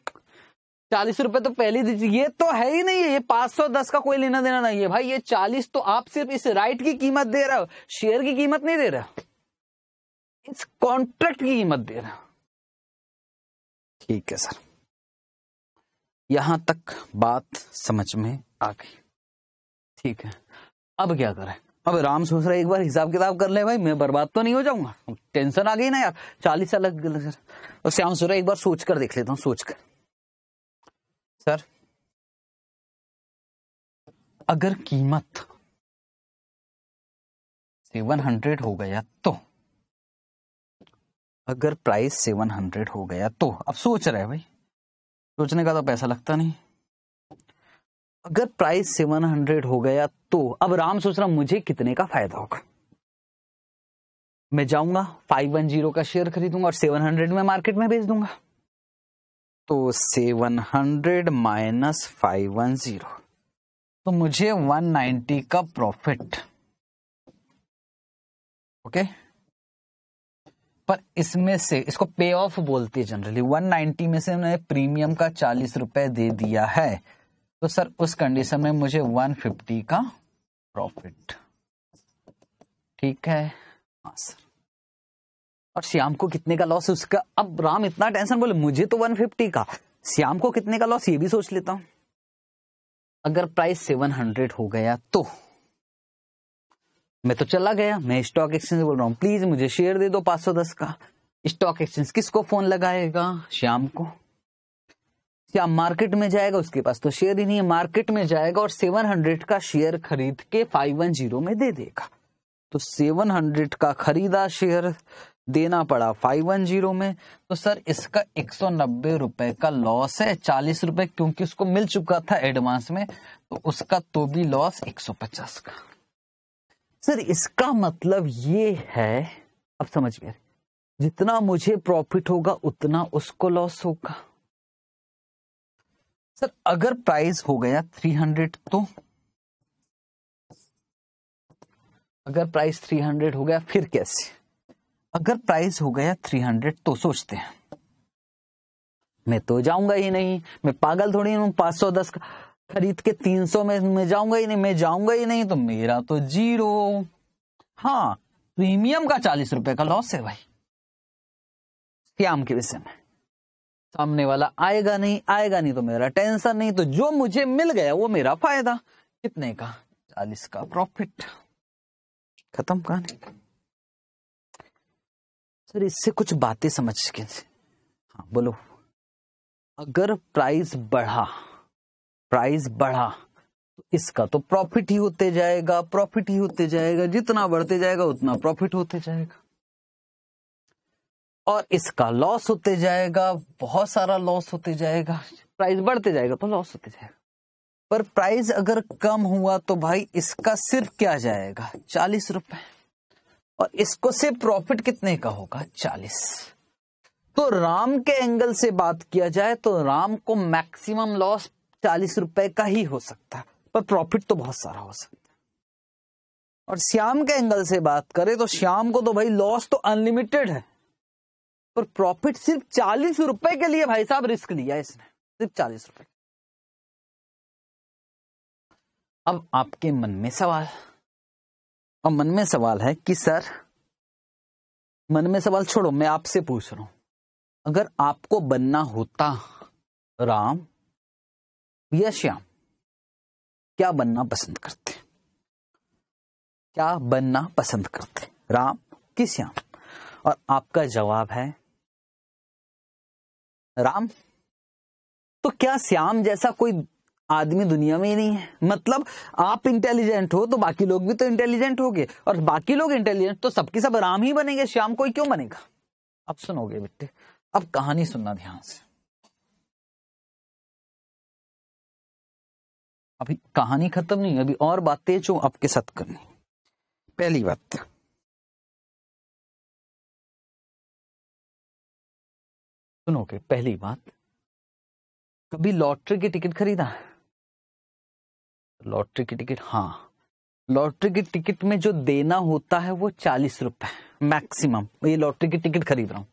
चालीस रुपए तो पहले दीजिए ये तो है ही नहीं है ये पांच सौ दस का कोई लेना देना नहीं है भाई ये चालीस तो आप सिर्फ इस राइट की कीमत दे रहे हो शेयर की कीमत नहीं दे रहे इस कॉन्ट्रैक्ट की कीमत दे रहा ठीक है सर यहां तक बात समझ में आ गई ठीक है अब क्या करें अब राम सोच रहा एक बार हिसाब किताब कर ले भाई मैं बर्बाद तो नहीं हो जाऊंगा टेंशन आ गई ना यार चालीस साल लग और श्याम सोच रहा एक बार सोच कर देख लेता हूँ सोच कर सर अगर कीमत सेवन हंड्रेड हो गया तो अगर प्राइस सेवन हंड्रेड हो गया तो अब सोच रहे भाई सोचने का तो पैसा लगता नहीं अगर प्राइस सेवन हंड्रेड हो गया तो अब राम सोच रहा मुझे कितने का फायदा होगा मैं जाऊंगा फाइव वन जीरो का शेयर खरीदूंगा और सेवन हंड्रेड में मार्केट में बेच दूंगा तो seven hundred minus five one zero तो मुझे वन नाइनटी का प्रॉफिट ओके okay? पर इसमें से इसको पे ऑफ बोलते हैं जनरली 190 में से मैंने प्रीमियम का चालीस रुपए दे दिया है तो सर उस कंडीशन में मुझे 150 का प्रॉफिट ठीक है हाँ सर और श्याम को कितने का लॉस उसका अब राम इतना टेंशन बोले मुझे तो 150 का श्याम को कितने का लॉस ये भी सोच लेता हूं अगर प्राइस 700 हो गया तो मैं तो चला गया मैं स्टॉक एक्सचेंज बोल रहा हूँ प्लीज मुझे शेयर दे दो पांच सौ दस का स्टॉक एक्सचेंज किसको फोन लगाएगा श्याम को श्याम मार्केट में जाएगा उसके पास तो शेयर ही नहीं है मार्केट में जाएगा और सेवन हंड्रेड का शेयर खरीद के फाइव वन जीरो में दे देगा तो सेवन हंड्रेड का खरीदा शेयर देना पड़ा फाइव वन जीरो में तो सर इसका एक सौ नब्बे रुपए का लॉस है चालीस रुपए क्योंकि उसको मिल चुका था एडवांस में तो उसका तो भी लॉस एक सौ पचास का सर इसका मतलब ये है अब समझ गए जितना मुझे प्रॉफिट होगा उतना उसको लॉस होगा सर अगर प्राइस हो गया थ्री हंड्रेड तो अगर प्राइस थ्री हंड्रेड हो गया फिर कैसे अगर प्राइस हो गया थ्री हंड्रेड तो सोचते हैं मैं तो जाऊंगा ही नहीं मैं पागल थोड़ी हूं पांच सौ दस का खरीद के 300 में मैं जाऊंगा ही नहीं मैं जाऊंगा ही नहीं तो मेरा तो जीरो हाँ प्रीमियम का चालीस रुपए का लॉस है भाई श्याम के विषय में सामने वाला आएगा नहीं आएगा नहीं तो मेरा टेंशन नहीं तो जो मुझे मिल गया वो मेरा फायदा कितने का चालीस का प्रॉफिट खत्म कहानी सर इससे कुछ बातें समझ के हाँ बोलो अगर प्राइस बढ़ा प्राइस बढ़ा तो इसका तो प्रॉफिट ही होते जाएगा प्रॉफिट ही होते जाएगा जितना बढ़ते जाएगा उतना प्रॉफिट होते जाएगा और इसका लॉस होते जाएगा बहुत सारा लॉस होते जाएगा प्राइस बढ़ते जाएगा तो लॉस होते जाएगा पर प्राइस अगर कम हुआ तो भाई इसका सिर्फ क्या जाएगा चालीस रुपए और इसको से प्रॉफिट कितने का होगा चालीस तो राम के एंगल से बात किया जाए तो राम को मैक्सिमम लॉस चालीस रुपए का ही हो सकता है पर प्रॉफिट तो बहुत सारा हो सकता है और श्याम के एंगल से बात करें तो श्याम को तो भाई लॉस तो अनलिमिटेड है पर प्रॉफिट सिर्फ चालीस रुपए के लिए भाई साहब रिस्क लिया इसने सिर्फ चालीस रुपए अब आपके मन में सवाल और मन में सवाल है कि सर मन में सवाल छोड़ो मैं आपसे पूछ रहा हूं अगर आपको बनना होता राम या श्याम क्या बनना पसंद करते क्या बनना पसंद करते राम कि श्याम और आपका जवाब है राम तो क्या श्याम जैसा कोई आदमी दुनिया में ही नहीं है मतलब आप इंटेलिजेंट हो तो बाकी लोग भी तो इंटेलिजेंट हो गए और बाकी लोग इंटेलिजेंट तो सबकी सब राम ही बनेंगे श्याम कोई क्यों बनेगा अब सुनोगे बेटे अब कहानी सुनना ध्यान से अभी कहानी खत्म नहीं अभी और बातें जो आपके साथ करनी पहली बात सुनो के पहली बात कभी लॉटरी की टिकट खरीदा लॉटरी की टिकट हाँ लॉटरी की टिकट में जो देना होता है वो चालीस रुपए मैक्सिमम ये लॉटरी की टिकट खरीद रहा हूं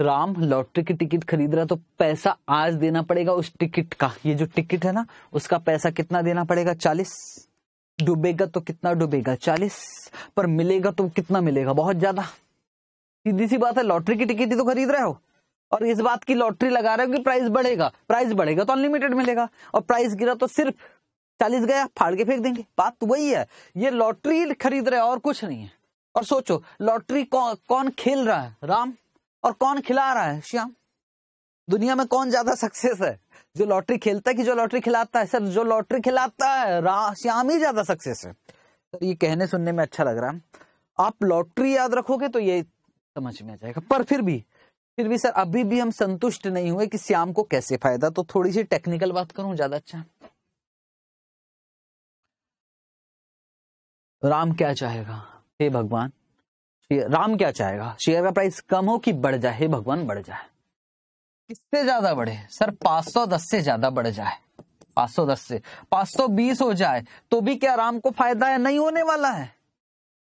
राम लॉटरी की टिकट खरीद रहा तो पैसा आज देना पड़ेगा उस टिकट का ये जो टिकट है ना उसका पैसा कितना देना पड़ेगा चालीस डूबेगा तो कितना डूबेगा चालीस पर मिलेगा तो कितना मिलेगा बहुत ज्यादा सीधी सी बात है लॉटरी की टिकट ही तो खरीद रहे हो और इस बात की लॉटरी लगा रहे हो कि प्राइस बढ़ेगा प्राइस बढ़ेगा तो अनलिमिटेड मिलेगा और प्राइस गिरा तो सिर्फ चालीस गया फाड़ के फेंक देंगे बात तो वही है ये लॉटरी खरीद रहे और कुछ नहीं है और सोचो लॉटरी कौ, कौन खेल रहा है राम और कौन खिला रहा है श्याम दुनिया में कौन ज्यादा सक्सेस है जो लॉटरी खेलता है कि जो लॉटरी खिलाता है सर जो लॉटरी खिलाता है श्याम ही ज्यादा सक्सेस है सर ये कहने सुनने में अच्छा लग रहा है आप लॉटरी याद रखोगे तो ये समझ में आ जाएगा पर फिर भी फिर भी सर अभी भी हम संतुष्ट नहीं हुए कि श्याम को कैसे फायदा तो थोड़ी सी टेक्निकल बात करूं ज्यादा अच्छा राम क्या चाहेगा हे भगवान राम क्या चाहेगा शेयर का प्राइस कम हो कि बढ़ जाए भगवान बढ़ जाए किससे ज्यादा बढ़े सर 510 से ज्यादा बढ़ जाए 510 से 520 हो जाए तो भी क्या राम को फायदा है नहीं होने वाला है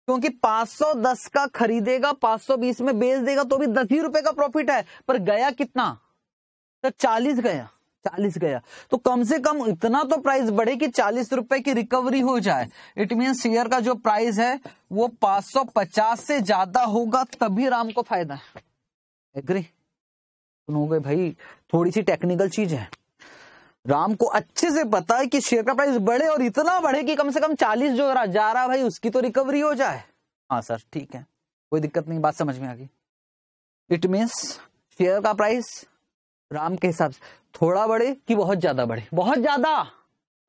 क्योंकि 510 का खरीदेगा 520 में बेच देगा तो भी दस ही रुपए का प्रॉफिट है पर गया कितना तो सर 40 गया चालीस गया तो कम से कम इतना तो प्राइस बढ़े कि चालीस रुपए की रिकवरी हो जाए इट मीन शेयर का जो प्राइस है वो 550 से ज्यादा होगा तभी राम को फायदा है एग्री सुनोगे भाई थोड़ी सी टेक्निकल चीज है राम को अच्छे से पता है कि शेयर का प्राइस बढ़े और इतना बढ़े कि कम से कम चालीस जो जा रहा भाई उसकी तो रिकवरी हो जाए हाँ सर ठीक है कोई दिक्कत नहीं बात समझ में आ गई इट मीन्स शेयर का प्राइस राम के हिसाब से थोड़ा बढ़े कि बहुत ज्यादा बढ़े बहुत ज्यादा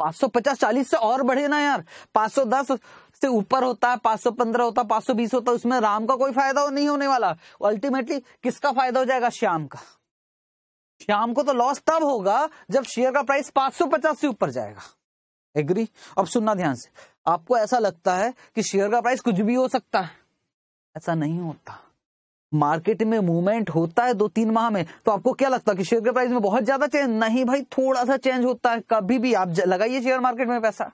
550 40 से और बढ़े ना यार 510 से ऊपर होता है 515 होता है 520 होता है उसमें राम का कोई फायदा हो नहीं होने वाला अल्टीमेटली किसका फायदा हो जाएगा श्याम का श्याम को तो लॉस तब होगा जब शेयर का प्राइस 550 से ऊपर जाएगा एग्री अब सुनना ध्यान से आपको ऐसा लगता है कि शेयर का प्राइस कुछ भी हो सकता है ऐसा नहीं होता मार्केट में मूवमेंट होता है दो तीन माह में तो आपको क्या लगता है कि शेयर के प्राइस में बहुत ज्यादा चेंज नहीं भाई थोड़ा सा चेंज होता है कभी भी आप लगाइए शेयर मार्केट में पैसा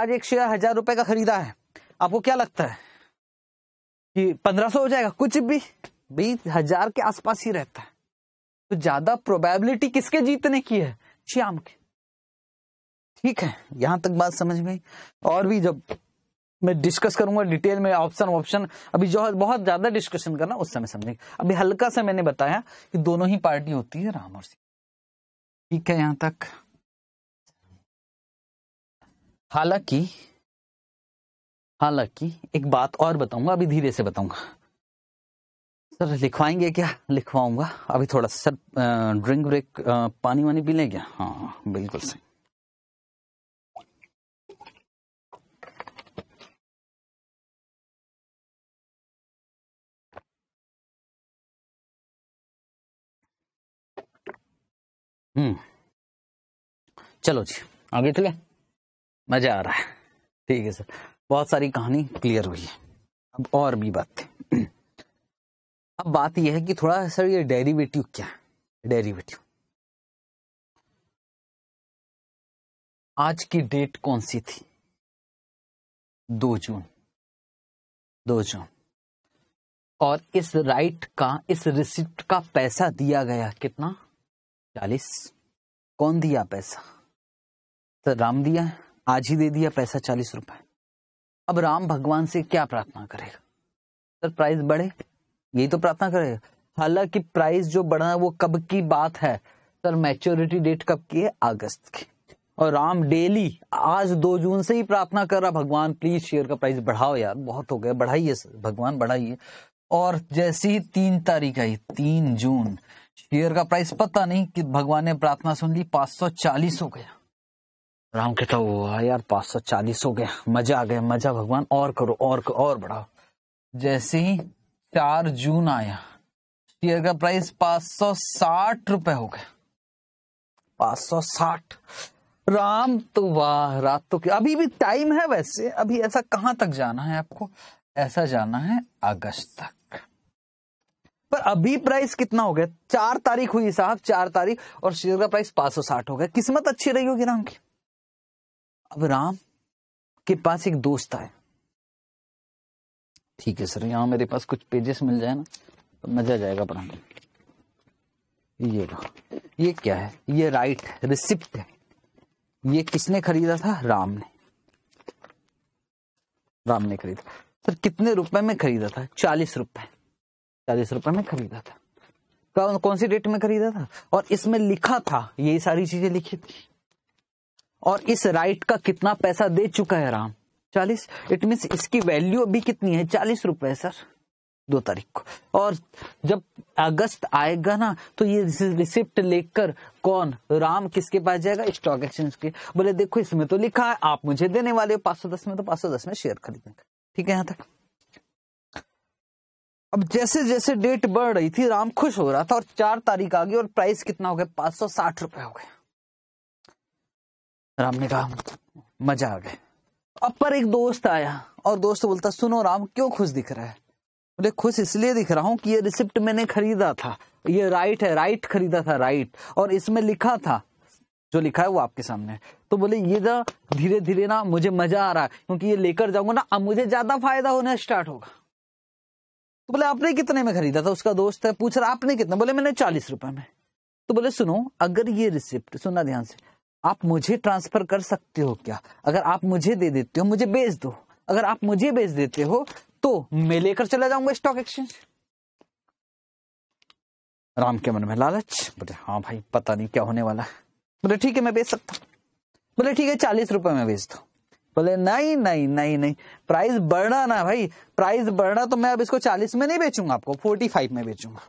आज एक शेयर हजार रुपए का खरीदा है आपको क्या लगता है कि पंद्रह सौ हो जाएगा कुछ भी बीस हजार के आसपास ही रहता है तो ज्यादा प्रोबेबिलिटी किसके जीतने की है श्याम की ठीक है यहां तक बात समझ में और भी जब मैं डिस्कस करूंगा डिटेल में ऑप्शन ऑप्शन अभी जो बहुत ज्यादा डिस्कशन करना उस समय समझेंगे अभी हल्का सा मैंने बताया कि दोनों ही पार्टी होती है राम और सिंह ठीक है यहां तक हालांकि हालांकि एक बात और बताऊंगा अभी धीरे से बताऊंगा सर लिखवाएंगे क्या लिखवाऊंगा अभी थोड़ा सर ड्रिंक ब्रेक पानी वानी पी लें क्या हाँ, हाँ बिल्कुल सही हम्म चलो जी आगे चले मजा आ रहा है ठीक है सर बहुत सारी कहानी क्लियर हुई है अब और भी बात अब बात यह है कि थोड़ा सर ये डेरिवेटिव क्या है डेरिवेटिव आज की डेट कौन सी थी दो जून दो जून और इस राइट का इस रिसिप्ट का पैसा दिया गया कितना चालीस कौन दिया पैसा तो राम दिया है आज ही दे दिया पैसा चालीस रुपए अब राम भगवान से क्या प्रार्थना करेगा सर प्राइस बढ़े यही तो प्रार्थना करेगा हालांकि प्राइस जो बढ़ा है वो कब की बात है सर मैच्योरिटी डेट कब की है अगस्त की और राम डेली आज दो जून से ही प्रार्थना कर रहा भगवान प्लीज शेयर का प्राइस बढ़ाओ यार बहुत हो गया बढ़ाइए भगवान बढ़ाइए और जैसी तीन तारीख आई तीन जून शेयर का प्राइस पता नहीं कि भगवान ने प्रार्थना सुन ली पाँच सौ चालीस हो गया राम कहता हुआ यार पांच सौ चालीस हो गया मजा आ गया मजा भगवान और करो और और बढ़ाओ जैसे ही चार जून आया शेयर का प्राइस पाँच सौ साठ रुपए हो गया पाँच सौ साठ राम तो वाह रात तो क्या अभी भी टाइम है वैसे अभी ऐसा कहाँ तक जाना है आपको ऐसा जाना है अगस्त तक पर अभी प्राइस कितना हो गया चार तारीख हुई साहब चार तारीख और शेयर का प्राइस पांच सौ साठ हो गया किस्मत अच्छी रही होगी राम की अब राम के पास एक दोस्त आए ठीक है सर यहां मेरे पास कुछ पेजेस मिल जाए ना तो मजा जाएगा पढ़ाने ये रहा ये क्या है ये राइट रिसिप्ट है ये किसने खरीदा था राम ने राम ने खरीदा सर कितने रुपए में खरीदा था चालीस रुपए चालीस रुपए में खरीदा था कौन कौन सी डेट में खरीदा था और इसमें लिखा था ये सारी चीजें लिखी थी और इस राइट का कितना पैसा दे चुका है राम चालीस इट मीन इसकी वैल्यू अभी कितनी है चालीस रुपए सर दो तारीख को और जब अगस्त आएगा ना तो ये रिसिप्ट लेकर कौन राम किसके पास जाएगा स्टॉक एक्सचेंज के बोले देखो इसमें तो लिखा है आप मुझे देने वाले हो पांच सौ दस में तो पांच सौ दस में शेयर खरीदने का ठीक है यहाँ तक अब जैसे जैसे डेट बढ़ रही थी राम खुश हो रहा था और चार तारीख आ गई और प्राइस कितना हो गया पांच सौ साठ रुपए हो गए राम ने कहा मजा आ गया अब पर एक दोस्त आया और दोस्त बोलता सुनो राम क्यों खुश दिख रहा है बोले खुश इसलिए दिख रहा हूं कि ये रिसिप्ट मैंने खरीदा था ये राइट है राइट खरीदा था राइट और इसमें लिखा था जो लिखा है वो आपके सामने तो बोले ये धीरे धीरे ना मुझे मजा आ रहा है क्योंकि ये लेकर जाऊंगा ना अब मुझे ज्यादा फायदा होना स्टार्ट होगा तो बोले आपने कितने में खरीदा था उसका दोस्त है पूछ रहा आपने कितना बोले मैंने चालीस रुपए में तो बोले सुनो अगर ये रिसिप्ट सुनना ध्यान से आप मुझे ट्रांसफर कर सकते हो क्या अगर आप मुझे दे देते हो मुझे बेच दो अगर आप मुझे बेच देते हो तो मैं लेकर चला जाऊंगा स्टॉक एक्सचेंज राम के मन में लालच बोले हाँ भाई पता नहीं क्या होने वाला है बोले ठीक है मैं बेच सकता बोले ठीक है चालीस रुपए में बेच दो बोले नहीं नहीं नहीं नहीं प्राइस बढ़ना ना भाई प्राइस बढ़ना तो मैं अब इसको चालीस में नहीं बेचूंगा आपको फोर्टी फाइव में बेचूंगा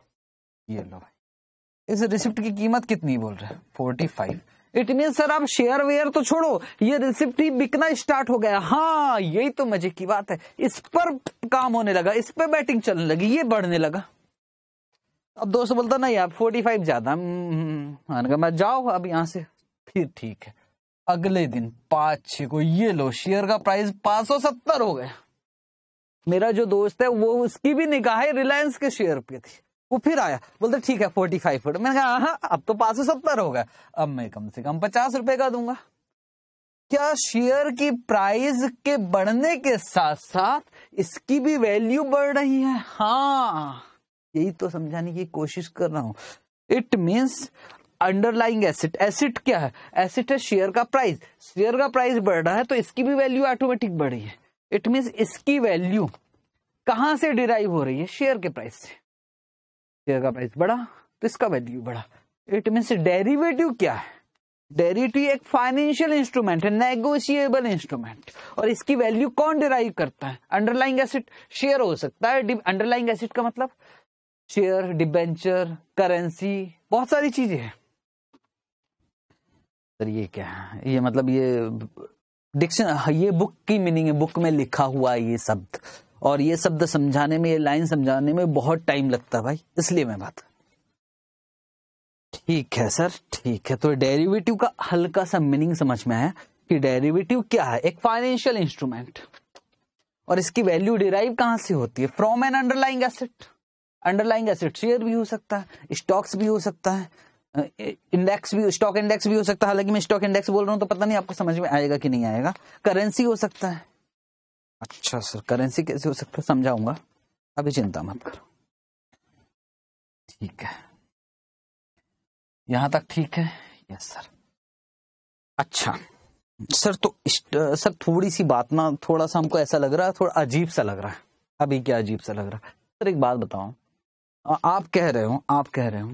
ये लो भाई इस रिसिप्ट की कीमत कितनी बोल रहे forty five it mean sir आप शेयर वेयर तो छोड़ो ये रिसिप्ट ही बिकना स्टार्ट हो गया हाँ यही तो मजे की बात है इस पर काम होने लगा इस पर बैटिंग चलने लगी ये बढ़ने लगा अब दोस्त बोलता नहीं यार फोर्टी फाइव ज्यादा मैं जाओ अब यहां से फिर ठीक है अगले दिन पांच छह को ये लो शेयर का प्राइस पांच सौ सत्तर हो गया मेरा जो दोस्त है वो उसकी भी निगाहें रिलायंस के शेयर पे थी वो फिर आया बोलते ठीक है फोर्टी फाइव फोर्टी मैंने कहा हाँ, हाँ अब तो पांच सौ सत्तर हो गया अब मैं कम से कम पचास रुपए का दूंगा क्या शेयर की प्राइस के बढ़ने के साथ साथ इसकी भी वैल्यू बढ़ रही है हाँ यही तो समझाने की कोशिश कर रहा हूं it means underlying asset asset क्या है एसिड है शेयर का प्राइस शेयर का प्राइस बढ़ रहा है तो इसकी भी वैल्यू ऑटोमेटिक बढ़ी है इट मीन इसकी वैल्यू कहां से डिराइव हो रही है शेयर के प्राइस से शेयर का प्राइस बढ़ा तो इसका वैल्यू बढ़ा इट मीन डेरिवेटिव क्या है डेरिवेटिव एक फाइनेंशियल इंस्ट्रूमेंट है नेगोशिएबल इंस्ट्रूमेंट और इसकी वैल्यू कौन डिराइव करता है अंडरलाइंग एसिड शेयर हो सकता है अंडरलाइंग एसिड का मतलब शेयर डिबेंचर करेंसी बहुत सारी चीजें हैं सर ये क्या है ये मतलब ये डिक्शन ये बुक की मीनिंग है बुक में लिखा हुआ ये शब्द और ये शब्द समझाने में ये लाइन समझाने में बहुत टाइम लगता है भाई इसलिए मैं बात ठीक है सर ठीक है तो डेरिवेटिव का हल्का सा मीनिंग समझ में है कि डेरिवेटिव क्या है एक फाइनेंशियल इंस्ट्रूमेंट और इसकी वैल्यू डिराइव कहां से होती है from an underlying asset underlying asset share भी हो सकता है स्टॉक्स भी हो सकता है इंडेक्स भी स्टॉक इंडेक्स भी हो सकता है हालांकि मैं स्टॉक इंडेक्स बोल रहा हूँ तो पता नहीं आपको समझ में आएगा कि नहीं आएगा करेंसी हो सकता है अच्छा सर करेंसी कैसे हो सकता है समझाऊंगा अभी चिंता मत करो ठीक है यहां तक ठीक है यस सर अच्छा सर तो सर थोड़ी सी बात ना थोड़ा सा हमको ऐसा लग रहा है थोड़ा अजीब सा लग रहा है अभी क्या अजीब सा लग रहा है सर एक बात बताओ आप कह रहे हो आप कह रहे हो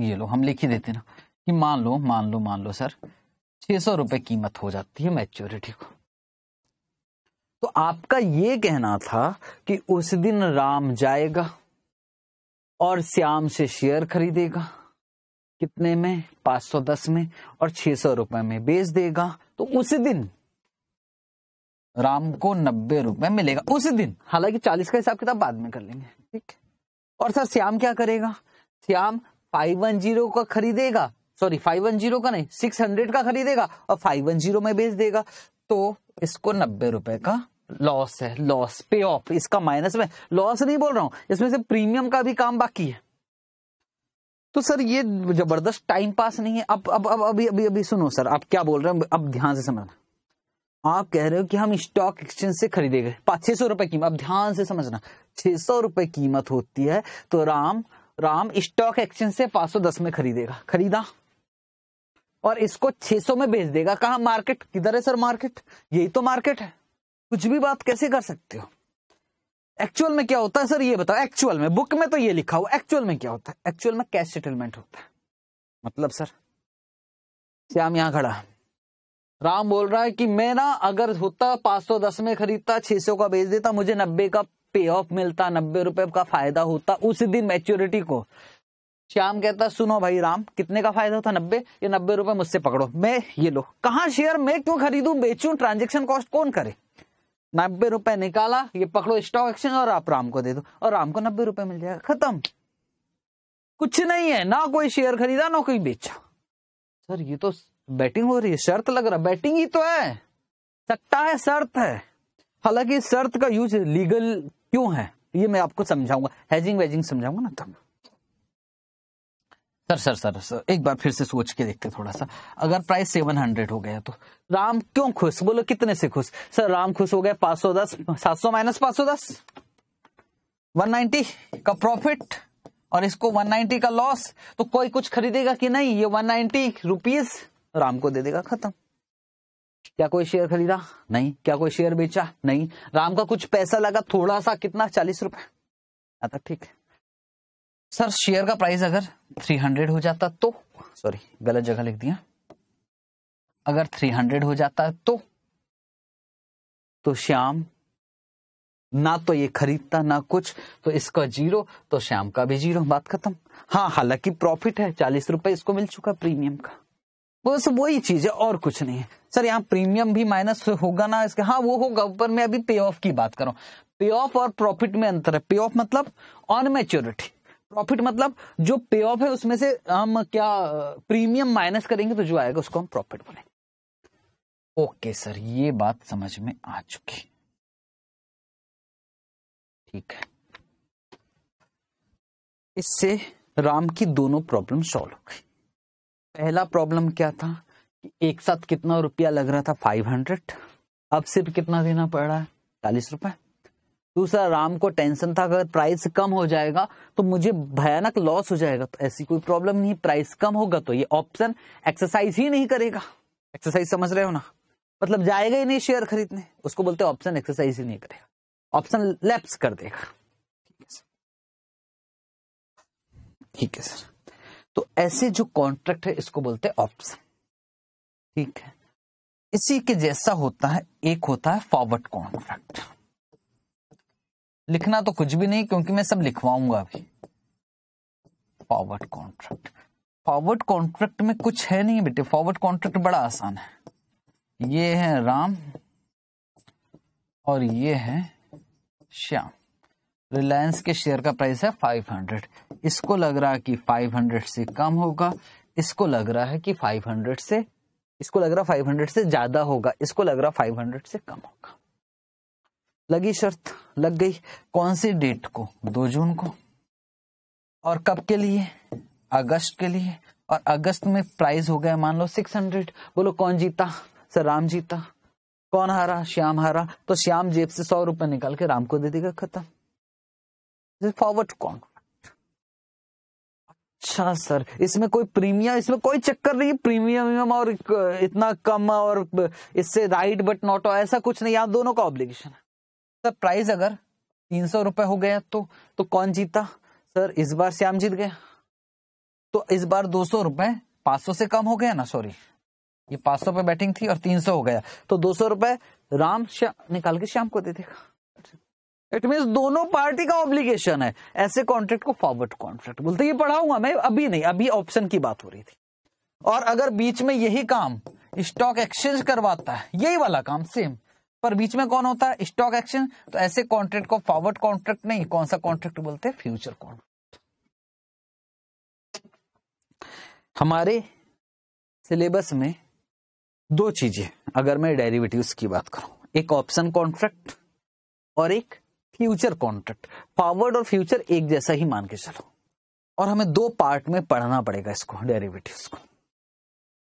ये लो हम लिख ही देते ना कि मान लो मान लो मान लो सर छह सौ रुपए कीमत हो जाती है मैच्योरिटी को तो आपका ये कहना था कि उस दिन राम जाएगा और श्याम से शेयर खरीदेगा कितने में 510 में और 600 रुपए में बेच देगा तो उस दिन राम को नब्बे रुपए मिलेगा उस दिन हालांकि चालीस का हिसाब किताब बाद में कर लेंगे ठीक और सर श्याम क्या करेगा श्याम फाइव वन जीरो का खरीदेगा सॉरी फाइव वन जीरो का नहीं सिक्स हंड्रेड का खरीदेगा और फाइव वन जीरो में बेच देगा तो इसको नब्बे रुपए का लॉस है लॉस पे ऑफ इसका माइनस में लॉस नहीं बोल रहा हूं इसमें से प्रीमियम का भी काम बाकी है तो सर ये जबरदस्त टाइम पास नहीं है अब अब अब अभी अभी अभी सुनो सर आप क्या बोल रहे हो अब ध्यान से समझना आप कह रहे हो कि हम स्टॉक एक्सचेंज से खरीदे गए छह सौ रुपए कीमत अब ध्यान से समझना छह सौ रुपए कीमत होती है तो राम राम स्टॉक एक्सचेंज से दस में खरीदेगा खरीदा और इसको 600 में बेच देगा कहा मार्केट किधर है सर मार्केट यही तो मार्केट है कुछ भी बात कैसे कर सकते हो एक्चुअल में क्या होता है सर ये बताओ एक्चुअल में बुक में तो ये लिखा हुआ एक्चुअल में क्या होता है एक्चुअल में कैश सेटलमेंट होता है मतलब सर श्याम यहां खड़ा राम बोल रहा है कि मैं ना अगर होता 510 में खरीदता 600 का बेच देता मुझे 90 का पे ऑफ मिलता नब्बे रुपए का फायदा होता उस दिन मैच्योरिटी को श्याम कहता सुनो भाई राम कितने का फायदा होता नब्बे ये नब्बे रुपए मुझसे पकड़ो मैं ये लो कहा शेयर मैं क्यों खरीदू बेचू ट्रांजेक्शन कॉस्ट कौन करे नब्बे रुपए निकाला ये पकड़ो स्टॉक एक्सचेंज और आप राम को दे दो और राम को नब्बे रुपए मिल जाएगा खत्म कुछ नहीं है ना कोई शेयर खरीदा ना कोई बेचा सर ये तो बैटिंग हो रही है शर्त लग रहा बैटिंग ही तो है सट्टा है शर्त है हालांकि शर्त का यूज लीगल क्यों है ये मैं आपको समझाऊंगा हैजिंग वेजिंग समझाऊंगा ना तब सर सर सर सर एक बार फिर से सोच के देखते थोड़ा सा अगर प्राइस सेवन हंड्रेड हो गया तो राम क्यों खुश बोलो कितने से खुश सर राम खुश हो गया पांच सौ दस सात सौ माइनस पांच सौ दस वन नाइन्टी का प्रॉफिट और इसको वन नाइन्टी का लॉस तो कोई कुछ खरीदेगा कि नहीं ये वन नाइनटी रुपीज राम को दे देगा खत्म क्या कोई शेयर खरीदा नहीं क्या कोई शेयर बेचा नहीं राम का कुछ पैसा लगा थोड़ा सा कितना चालीस रुपए अतः हाँ तो ठीक है सर शेयर का प्राइस अगर थ्री हंड्रेड हो जाता तो सॉरी गलत जगह लिख दिया अगर थ्री हंड्रेड हो जाता तो तो श्याम ना तो ये खरीदता ना कुछ तो इसका जीरो तो श्याम का भी जीरो बात खत्म हाँ हालांकि प्रॉफिट है चालीस रुपए इसको मिल चुका प्रीमियम का बस वही चीज है और कुछ नहीं है सर यहाँ प्रीमियम भी माइनस होगा ना इसका हाँ वो होगा ऊपर मैं अभी पे ऑफ की बात कर रहा पे ऑफ और प्रॉफिट में अंतर है पे ऑफ मतलब ऑन मेच्योरिटी प्रॉफिट मतलब जो पे ऑफ है उसमें से हम क्या प्रीमियम माइनस करेंगे तो जो आएगा उसको हम प्रॉफिट बोलेंगे ओके सर ये बात समझ में आ चुकी ठीक है इससे राम की दोनों प्रॉब्लम सॉल्व हो गई पहला प्रॉब्लम क्या था कि एक साथ कितना रुपया लग रहा था फाइव हंड्रेड अब सिर्फ कितना देना पड़ रहा है चालीस रुपए दूसरा राम को टेंशन था अगर प्राइस कम हो जाएगा तो मुझे भयानक लॉस हो जाएगा तो ऐसी कोई प्रॉब्लम नहीं प्राइस कम होगा तो ये ऑप्शन एक्सरसाइज ही नहीं करेगा एक्सरसाइज समझ रहे हो ना मतलब जाएगा ही नहीं शेयर खरीदने उसको बोलते ऑप्शन एक्सरसाइज ही नहीं करेगा ऑप्शन लेप्स कर देगा ठीक है ठीक है सर तो ऐसे जो कॉन्ट्रैक्ट है इसको बोलते हैं ऑप्शन ठीक है इसी के जैसा होता है एक होता है फॉरवर्ड कॉन्ट्रैक्ट लिखना तो कुछ भी नहीं क्योंकि मैं सब लिखवाऊंगा अभी फॉरवर्ड कॉन्ट्रैक्ट फॉरवर्ड कॉन्ट्रैक्ट में कुछ है नहीं बेटे फॉरवर्ड कॉन्ट्रैक्ट बड़ा आसान है ये है राम और ये है श्याम रिलायंस के शेयर का प्राइस है 500 इसको लग रहा है कि 500 से कम होगा इसको लग रहा है कि 500 से इसको लग रहा 500 से ज्यादा होगा इसको लग रहा 500 से कम होगा लगी शर्त लग गई कौन सी डेट को दो जून को और कब के लिए अगस्त के लिए और अगस्त में प्राइस हो गया मान लो 600 बोलो कौन जीता सर राम जीता कौन हारा श्याम हारा तो श्याम जेब से सौ रुपए निकाल के राम को दे देगा खत्म फॉरवर्ड कॉन्ट्रैक्ट अच्छा सर इसमें कोई प्रीमियम इसमें कोई चक्कर नहीं प्रीमियम और इतना कम और इससे राइट बट नॉट ऐसा कुछ नहीं आप दोनों का ऑब्लिगेशन है सर प्राइस अगर तीन सौ रुपए हो गया तो तो कौन जीता सर इस बार श्याम जीत गया तो इस बार दो सौ रुपए पांच सौ से कम हो गया ना सॉरी ये पांच सौ पे बैटिंग थी और तीन सौ हो गया तो दो सौ रुपए राम श्याम निकाल के श्याम को दे देगा इट मीन दोनों पार्टी का ऑब्लिगेशन है ऐसे कॉन्ट्रैक्ट को फॉरवर्ड कॉन्ट्रैक्ट बोलते ये पढ़ाऊंगा मैं अभी नहीं अभी ऑप्शन की बात हो रही थी और अगर बीच में यही काम स्टॉक एक्सचेंज करवाता है यही वाला काम सेम पर बीच में कौन होता है स्टॉक एक्सचेंज तो ऐसे कॉन्ट्रैक्ट को फॉरवर्ड कॉन्ट्रैक्ट नहीं कौन सा कॉन्ट्रैक्ट बोलते हैं फ्यूचर कॉन्ट्रैक्ट हमारे सिलेबस में दो चीजें अगर मैं डेरिवेटिव्स की बात करूं एक ऑप्शन कॉन्ट्रैक्ट और एक फ्यूचर कॉन्ट्रैक्ट फॉरवर्ड और फ्यूचर एक जैसा ही मान के चलो और हमें दो पार्ट में पढ़ना पड़ेगा इसको डेरिवेटिव्स को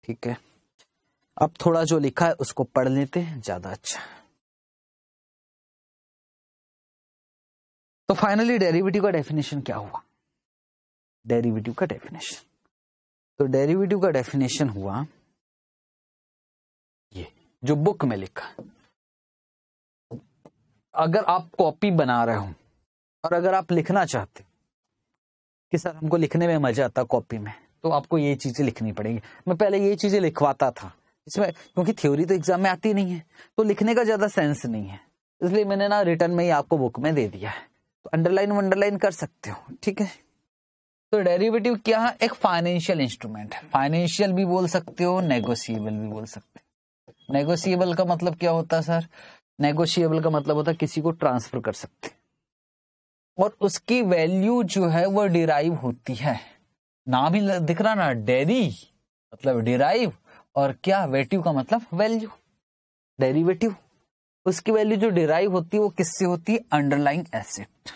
ठीक है अब थोड़ा जो लिखा है उसको पढ़ लेते हैं ज्यादा अच्छा तो फाइनली डेरिवेटिव का डेफिनेशन क्या हुआ डेरिवेटिव का डेफिनेशन तो डेरिवेटिव का डेफिनेशन हुआ ये जो बुक में लिखा अगर आप कॉपी बना रहे हो और अगर आप लिखना चाहते कि सर हमको लिखने में मजा आता कॉपी में तो आपको ये चीजें लिखनी पड़ेगी मैं पहले ये चीजें लिखवाता था इसमें क्योंकि थ्योरी तो एग्जाम में आती नहीं है तो लिखने का ज्यादा सेंस नहीं है इसलिए मैंने ना रिटर्न में ही आपको बुक में दे दिया है तो अंडरलाइन वंडरलाइन कर सकते हो ठीक है तो डेरिवेटिव क्या है एक फाइनेंशियल इंस्ट्रूमेंट है फाइनेंशियल भी बोल सकते हो नेगोशियबल भी बोल सकते हो नेगोशियबल का मतलब क्या होता है सर नेगोशियबल का मतलब होता है किसी को ट्रांसफर कर सकते और उसकी वैल्यू जो है वो डिराइव होती है नाम ही दिख रहा ना डेरी मतलब डिराइव और क्या वेटिव का मतलब वैल्यू डेरिवेटिव उसकी वैल्यू जो डिराइव होती है वो किससे होती है अंडरलाइंग एसिड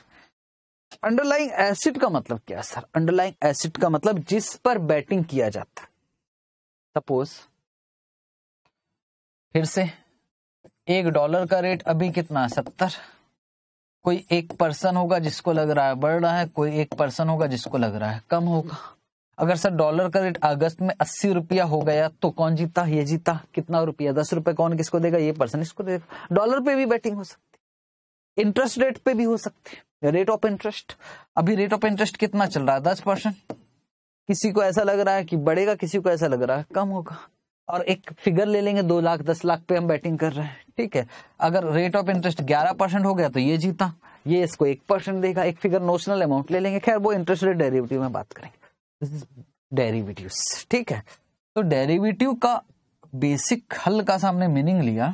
अंडरलाइंग एसिड का मतलब क्या सर अंडरलाइंग एसिड का मतलब जिस पर बैटिंग किया जाता है सपोज फिर से एक डॉलर का रेट अभी कितना सत्तर कोई एक पर्सन होगा जिसको लग रहा है बढ़ रहा है कोई एक पर्सन होगा जिसको लग रहा है कम होगा अगर सर डॉलर का रेट अगस्त में अस्सी रुपया हो गया तो कौन जीता ये जीता कितना रुपया दस रुपए कौन किसको देगा ये पर्सन इसको देगा डॉलर पे भी बैटिंग हो सकती है इंटरेस्ट रेट पे भी हो सकती है रेट ऑफ इंटरेस्ट अभी रेट ऑफ इंटरेस्ट कितना चल रहा है दस परसेंट किसी को ऐसा लग रहा है कि बढ़ेगा किसी को ऐसा लग रहा है कम होगा और एक फिगर ले लेंगे दो लाख दस लाख पे हम बैटिंग कर रहे हैं ठीक है अगर रेट ऑफ इंटरेस्ट ग्यारह परसेंट हो गया तो ये जीता ये इसको एक परसेंट देगा एक फिगर नोशनल अमाउंट ले लेंगे खैर वो इंटरेस्ट रेट डेरिवेटिव में बात करेंगे डेरिवेटिव ठीक है तो डेरिवेटिव का बेसिक हल का सामने मीनिंग लिया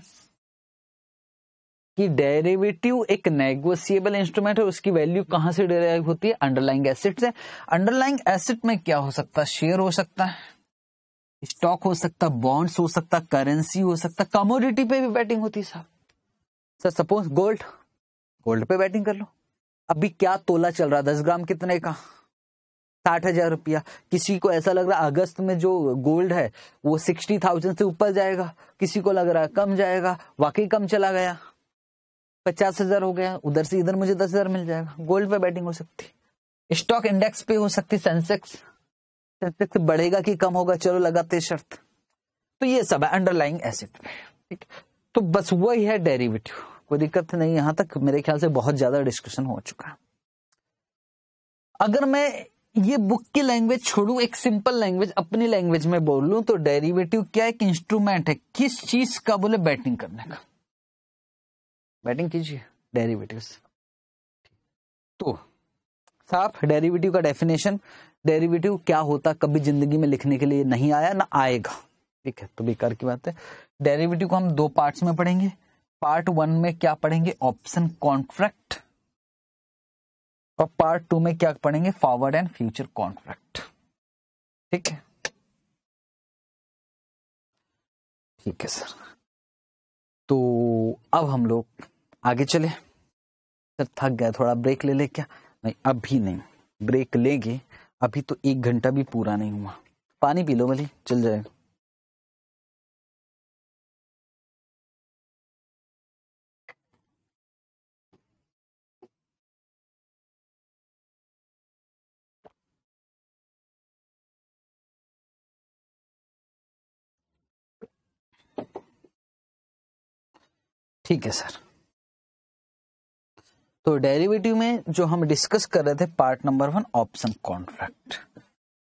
कि डेरिवेटिव एक नेगोशिएबल इंस्ट्रूमेंट है उसकी वैल्यू कहां से डेराइव होती है अंडरलाइंग एसिड से अंडरलाइंग एसिड में क्या हो सकता है शेयर हो सकता है स्टॉक हो सकता बॉन्ड्स हो सकता करेंसी हो सकता कमोडिटी पे भी बैटिंग होती साहब सर सपोज गोल्ड गोल्ड पे बैटिंग कर लो अभी क्या तोला चल रहा दस ग्राम कितने का साठ हजार रुपया किसी को ऐसा लग रहा है अगस्त में जो गोल्ड है वो सिक्सटी थाउजेंड से ऊपर जाएगा किसी को लग रहा है कम जाएगा वाकई कम चला गया पचास हजार हो गया उधर से इधर मुझे दस हजार मिल जाएगा गोल्ड पे बैटिंग हो सकती स्टॉक इंडेक्स पे हो सकती सेंसेक्स सेंसेक्स बढ़ेगा कि कम होगा चलो लगाते शर्त तो ये सब है अंडरलाइंग एसेट ठीक तो बस वही है डेरिवेटिव कोई दिक्कत नहीं यहां तक मेरे ख्याल से बहुत ज्यादा डिस्कशन हो चुका अगर मैं ये बुक की लैंग्वेज छोड़ू एक सिंपल लैंग्वेज अपनी लैंग्वेज में बोल लू तो डेरिवेटिव क्या एक इंस्ट्रूमेंट है किस चीज का बोले बैटिंग करने का बैटिंग कीजिए डेरिवेटिव्स तो साफ डेरिवेटिव का डेफिनेशन डेरिवेटिव क्या होता कभी जिंदगी में लिखने के लिए नहीं आया ना आएगा ठीक है तो बेकार की बात है डेरिवेटिव को हम दो पार्ट्स में पढ़ेंगे पार्ट वन में क्या पढ़ेंगे ऑप्शन कॉन्ट्रैक्ट और पार्ट टू में क्या पढ़ेंगे फॉरवर्ड एंड फ्यूचर कॉन्ट्रैक्ट ठीक है ठीक है सर तो अब हम लोग आगे चले सर थक गया थोड़ा ब्रेक ले ले क्या नहीं अभी नहीं ब्रेक लेंगे अभी तो एक घंटा भी पूरा नहीं हुआ पानी पी लो भले चल जाएगा ठीक है सर तो डेरिवेटिव में जो हम डिस्कस कर रहे थे part number one option contract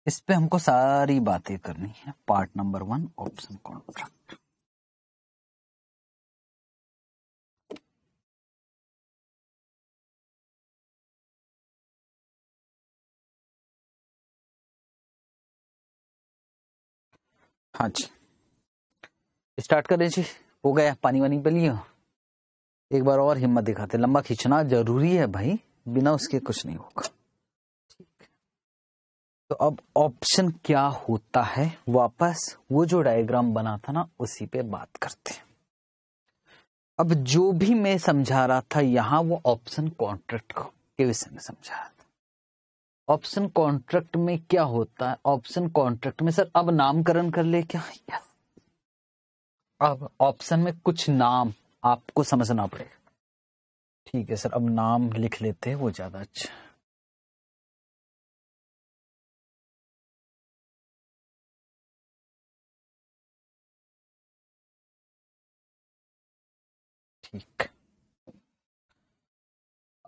इस पे हमको सारी बातें करनी है part number one option contract हाँ जी स्टार्ट करें जी हो गया पानी वानी पे लिया एक बार और हिम्मत दिखाते लंबा खींचना जरूरी है भाई बिना उसके कुछ नहीं होगा तो अब ऑप्शन क्या होता है वापस वो जो डायग्राम बना था ना उसी पे बात करते हैं अब जो भी मैं समझा रहा था यहां वो ऑप्शन कॉन्ट्रैक्ट के विषय में समझा रहा था ऑप्शन कॉन्ट्रैक्ट में क्या होता है ऑप्शन कॉन्ट्रैक्ट में सर अब नामकरण कर ले क्या यस अब ऑप्शन में कुछ नाम आपको समझना पड़ेगा ठीक है सर अब नाम लिख लेते हैं वो ज़्यादा अच्छा ठीक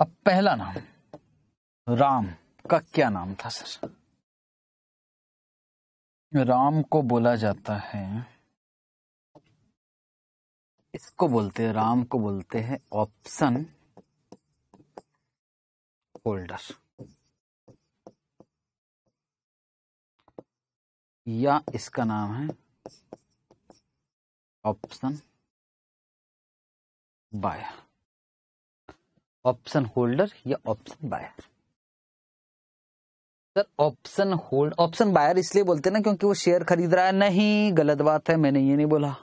अब पहला नाम राम का क्या नाम था सर राम को बोला जाता है इसको बोलते हैं राम को बोलते हैं ऑप्शन होल्डर या इसका नाम है ऑप्शन बायर ऑप्शन होल्डर या option buyer sir option hold option buyer इसलिए बोलते हैं ना क्योंकि वो शेयर खरीद रहा है नहीं गलत बात है मैंने ये नहीं बोला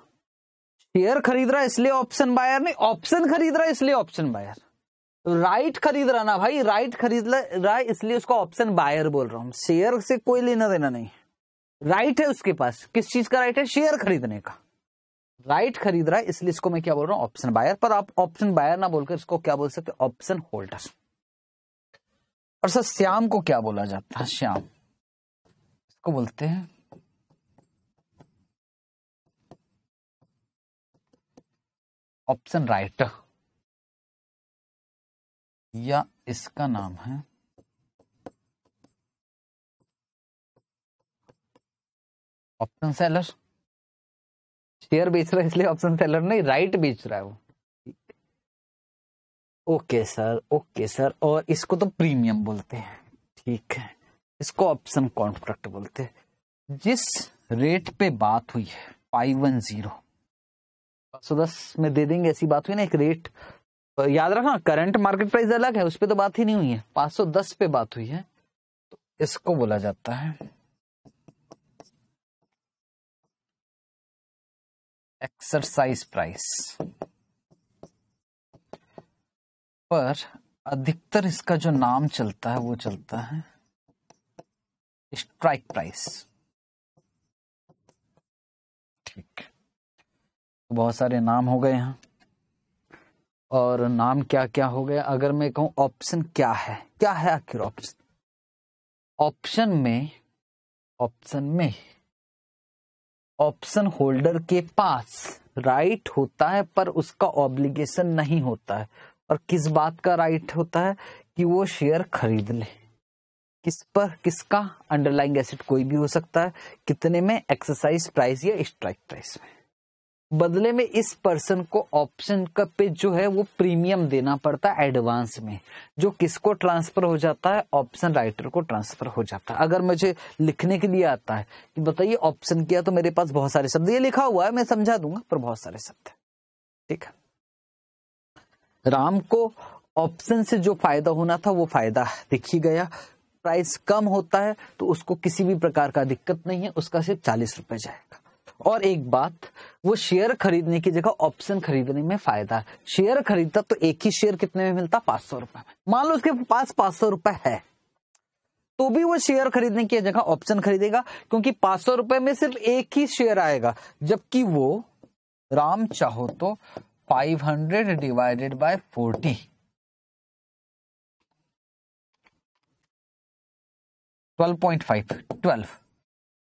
शेयर खरीद रहा है इसलिए ऑप्शन बायर नहीं ऑप्शन खरीद रहा है इसलिए ऑप्शन बायर राइट खरीद रहा ना भाई राइट खरीद रहा है इसलिए उसको ऑप्शन बायर बोल रहा हूं शेयर से कोई लेना देना नहीं राइट है उसके पास किस चीज का राइट है शेयर खरीदने का राइट खरीद रहा है इसलिए इसको मैं क्या बोल रहा हूँ ऑप्शन बायर पर आप ऑप्शन बायर ना बोलकर इसको क्या बोल सकते ऑप्शन होल्डर और सर श्याम को क्या बोला जाता है श्याम इसको बोलते हैं ऑप्शन राइट या इसका नाम है ऑप्शन सेलर शेयर बेच रहा है इसलिए ऑप्शन सेलर नहीं राइट बेच रहा है वो ओके सर ओके सर और इसको तो प्रीमियम बोलते हैं ठीक है इसको ऑप्शन कॉन्ट्रैक्ट बोलते हैं जिस रेट पे बात हुई है फाइव वन जीरो सौ दस में दे देंगे ऐसी बात हुई ना एक रेट तो याद रखना करंट मार्केट प्राइस अलग है उस पर तो बात ही नहीं हुई है पांच सौ दस पे बात हुई है तो इसको बोला जाता है एक्सरसाइज प्राइस पर अधिकतर इसका जो नाम चलता है वो चलता है स्ट्राइक प्राइस तो बहुत सारे नाम हो गए यहाँ और नाम क्या क्या हो गया अगर मैं कहूं ऑप्शन क्या है क्या है आखिर ऑप्शन ऑप्शन में ऑप्शन में ऑप्शन होल्डर के पास राइट होता है पर उसका ऑब्लिगेशन नहीं होता है और किस बात का राइट होता है कि वो शेयर खरीद ले किस पर किसका अंडरलाइंग एसेट कोई भी हो सकता है कितने में एक्सरसाइज प्राइस या स्ट्राइक प्राइस में बदले में इस पर्सन को ऑप्शन का पे जो है वो प्रीमियम देना पड़ता है एडवांस में जो किसको ट्रांसफर हो जाता है ऑप्शन राइटर को ट्रांसफर हो जाता है अगर मुझे लिखने के लिए आता है कि बताइए ऑप्शन किया तो मेरे पास बहुत सारे शब्द ये लिखा हुआ है मैं समझा दूंगा पर बहुत सारे शब्द ठीक है राम को ऑप्शन से जो फायदा होना था वो फायदा दिखी गया प्राइस कम होता है तो उसको किसी भी प्रकार का दिक्कत नहीं है उसका सिर्फ चालीस रुपए जाएगा और एक बात वो शेयर खरीदने की जगह ऑप्शन खरीदने में फायदा शेयर खरीदता तो एक ही शेयर कितने में मिलता पांच सौ रुपए में मान लो उसके पास पांच सौ रुपए है तो भी वो शेयर खरीदने की जगह ऑप्शन खरीदेगा क्योंकि पांच सौ रुपए में सिर्फ एक ही शेयर आएगा जबकि वो राम चाहो तो five hundred divided by forty twelve point five twelve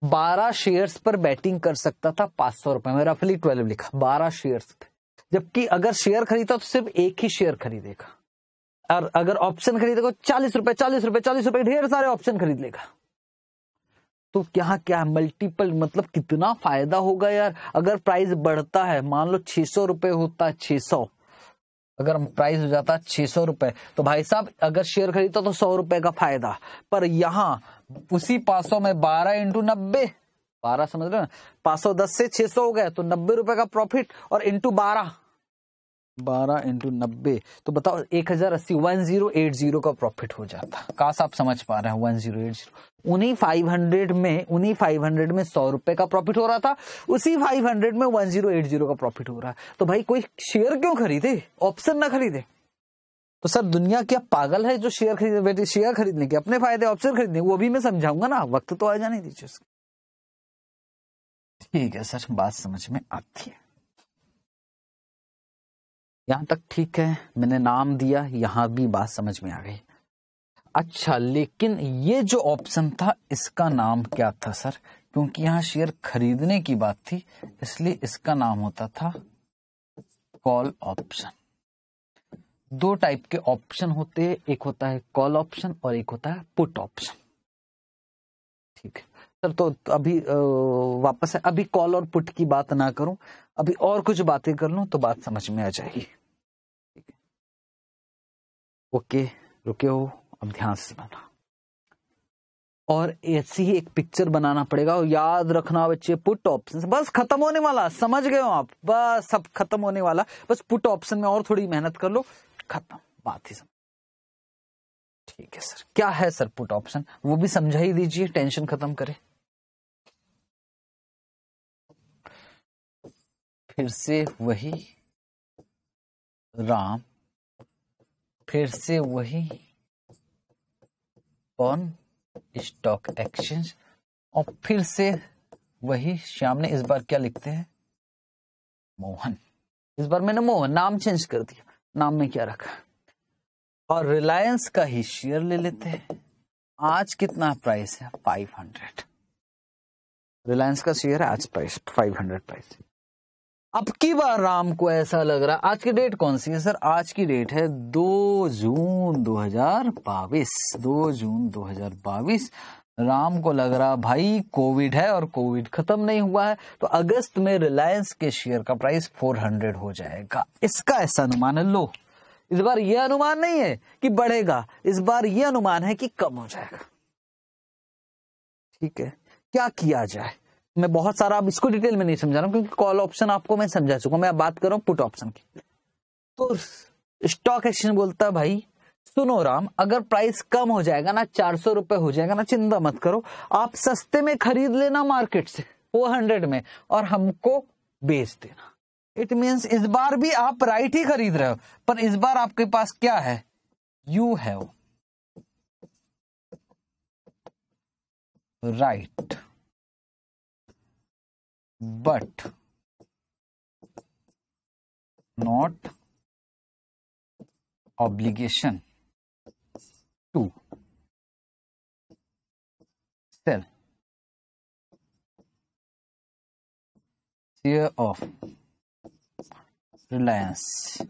बारह शेयर्स पर बैटिंग कर सकता था पांच सौ रुपए में रफली ट्वेल्व लिखा बारह शेयर्स पे जबकि अगर शेयर खरीदा तो सिर्फ एक ही शेयर खरीदेगा और अगर ऑप्शन खरीदेगा तो चालीस रुपए चालीस रुपए चालीस रुपए ढेर सारे ऑप्शन खरीद लेगा तो क्या क्या है मल्टीपल मतलब कितना फायदा होगा यार अगर प्राइस बढ़ता है मान लो छह सौ रुपए होता है छह सौ अगर प्राइस हो जाता है छह सौ रुपए तो भाई साहब अगर शेयर खरीदता तो सौ रुपए का फायदा पर यहां उसी पांच सौ में बारह इंटू नब्बे बारह समझ रहे ना पांच सौ दस से छह सौ हो गया तो नब्बे रुपए का प्रॉफिट और इंटू बारह बारह इंटू नब्बे तो बताओ एक हजार अस्सी वन जीरो एट जीरो का प्रॉफिट हो जाता काश आप समझ पा रहे हैं वन जीरो एट जीरो उन्हीं फाइव हंड्रेड में उन्हीं फाइव हंड्रेड में सौ रुपए का प्रॉफिट हो रहा था उसी फाइव हंड्रेड में वन जीरो एट जीरो का प्रॉफिट हो रहा है तो भाई कोई शेयर क्यों खरीदे ऑप्शन ना खरीदे तो सर दुनिया क्या पागल है जो शेयर खरीद बेटे शेयर खरीदने के अपने फायदे ऑप्शन खरीदने वो भी मैं समझाऊंगा ना वक्त तो आ जाने दीजिए ठीक है सर बात समझ में आती है यहां तक ठीक है मैंने नाम दिया यहां भी बात समझ में आ गई अच्छा लेकिन ये जो ऑप्शन था इसका नाम क्या था सर क्योंकि यहां शेयर खरीदने की बात थी इसलिए इसका नाम होता था कॉल ऑप्शन दो टाइप के ऑप्शन होते हैं एक होता है कॉल ऑप्शन और एक होता है पुट ऑप्शन ठीक है सर तो अभी वापस है अभी कॉल और पुट की बात ना करूं अभी और कुछ बातें कर लू तो बात समझ में आ जाएगी ठीक है ओके रुके हो अब ध्यान से सुनाना और ऐसी ही एक पिक्चर बनाना पड़ेगा और याद रखना बच्चे पुट ऑप्शन बस खत्म होने वाला समझ गए हो आप बस सब खत्म होने वाला बस पुट ऑप्शन में और थोड़ी मेहनत कर लो खत्म बात ही समझ ठीक है सर क्या है सर पुट ऑप्शन वो भी समझा ही दीजिए टेंशन खत्म करे फिर से वही राम फिर से वही ऑन स्टॉक एक्सचेंज और फिर से वही श्याम ने इस बार क्या लिखते हैं मोहन इस बार मैंने मोहन नाम चेंज कर दिया नाम में क्या रखा और रिलायंस का ही शेयर ले लेते हैं आज कितना प्राइस है 500 रिलायंस का शेयर आज प्राइस 500 प्राइस अब की बार राम को ऐसा लग रहा आज की डेट कौन सी है सर आज की डेट है 2 जून 2022 2 जून 2022 राम को लग रहा भाई कोविड है और कोविड खत्म नहीं हुआ है तो अगस्त में रिलायंस के शेयर का प्राइस 400 हो जाएगा इसका ऐसा अनुमान है लो इस बार यह अनुमान नहीं है कि बढ़ेगा इस बार यह अनुमान है कि कम हो जाएगा ठीक है क्या किया जाए मैं बहुत सारा अब इसको डिटेल में नहीं समझा रहा हूं क्योंकि कॉल ऑप्शन आपको मैं समझा चुका मैं बात कर रहा हूं पुट ऑप्शन की तो स्टॉक एक्सचेंज बोलता भाई सुनो राम अगर प्राइस कम हो जाएगा ना चार सौ रुपए हो जाएगा ना चिंता मत करो आप सस्ते में खरीद लेना मार्केट से फोर हंड्रेड में और हमको बेच देना इट मीन्स इस बार भी आप राइट ही खरीद रहे हो पर इस बार आपके पास क्या है you have right but not obligation two cell share of reliance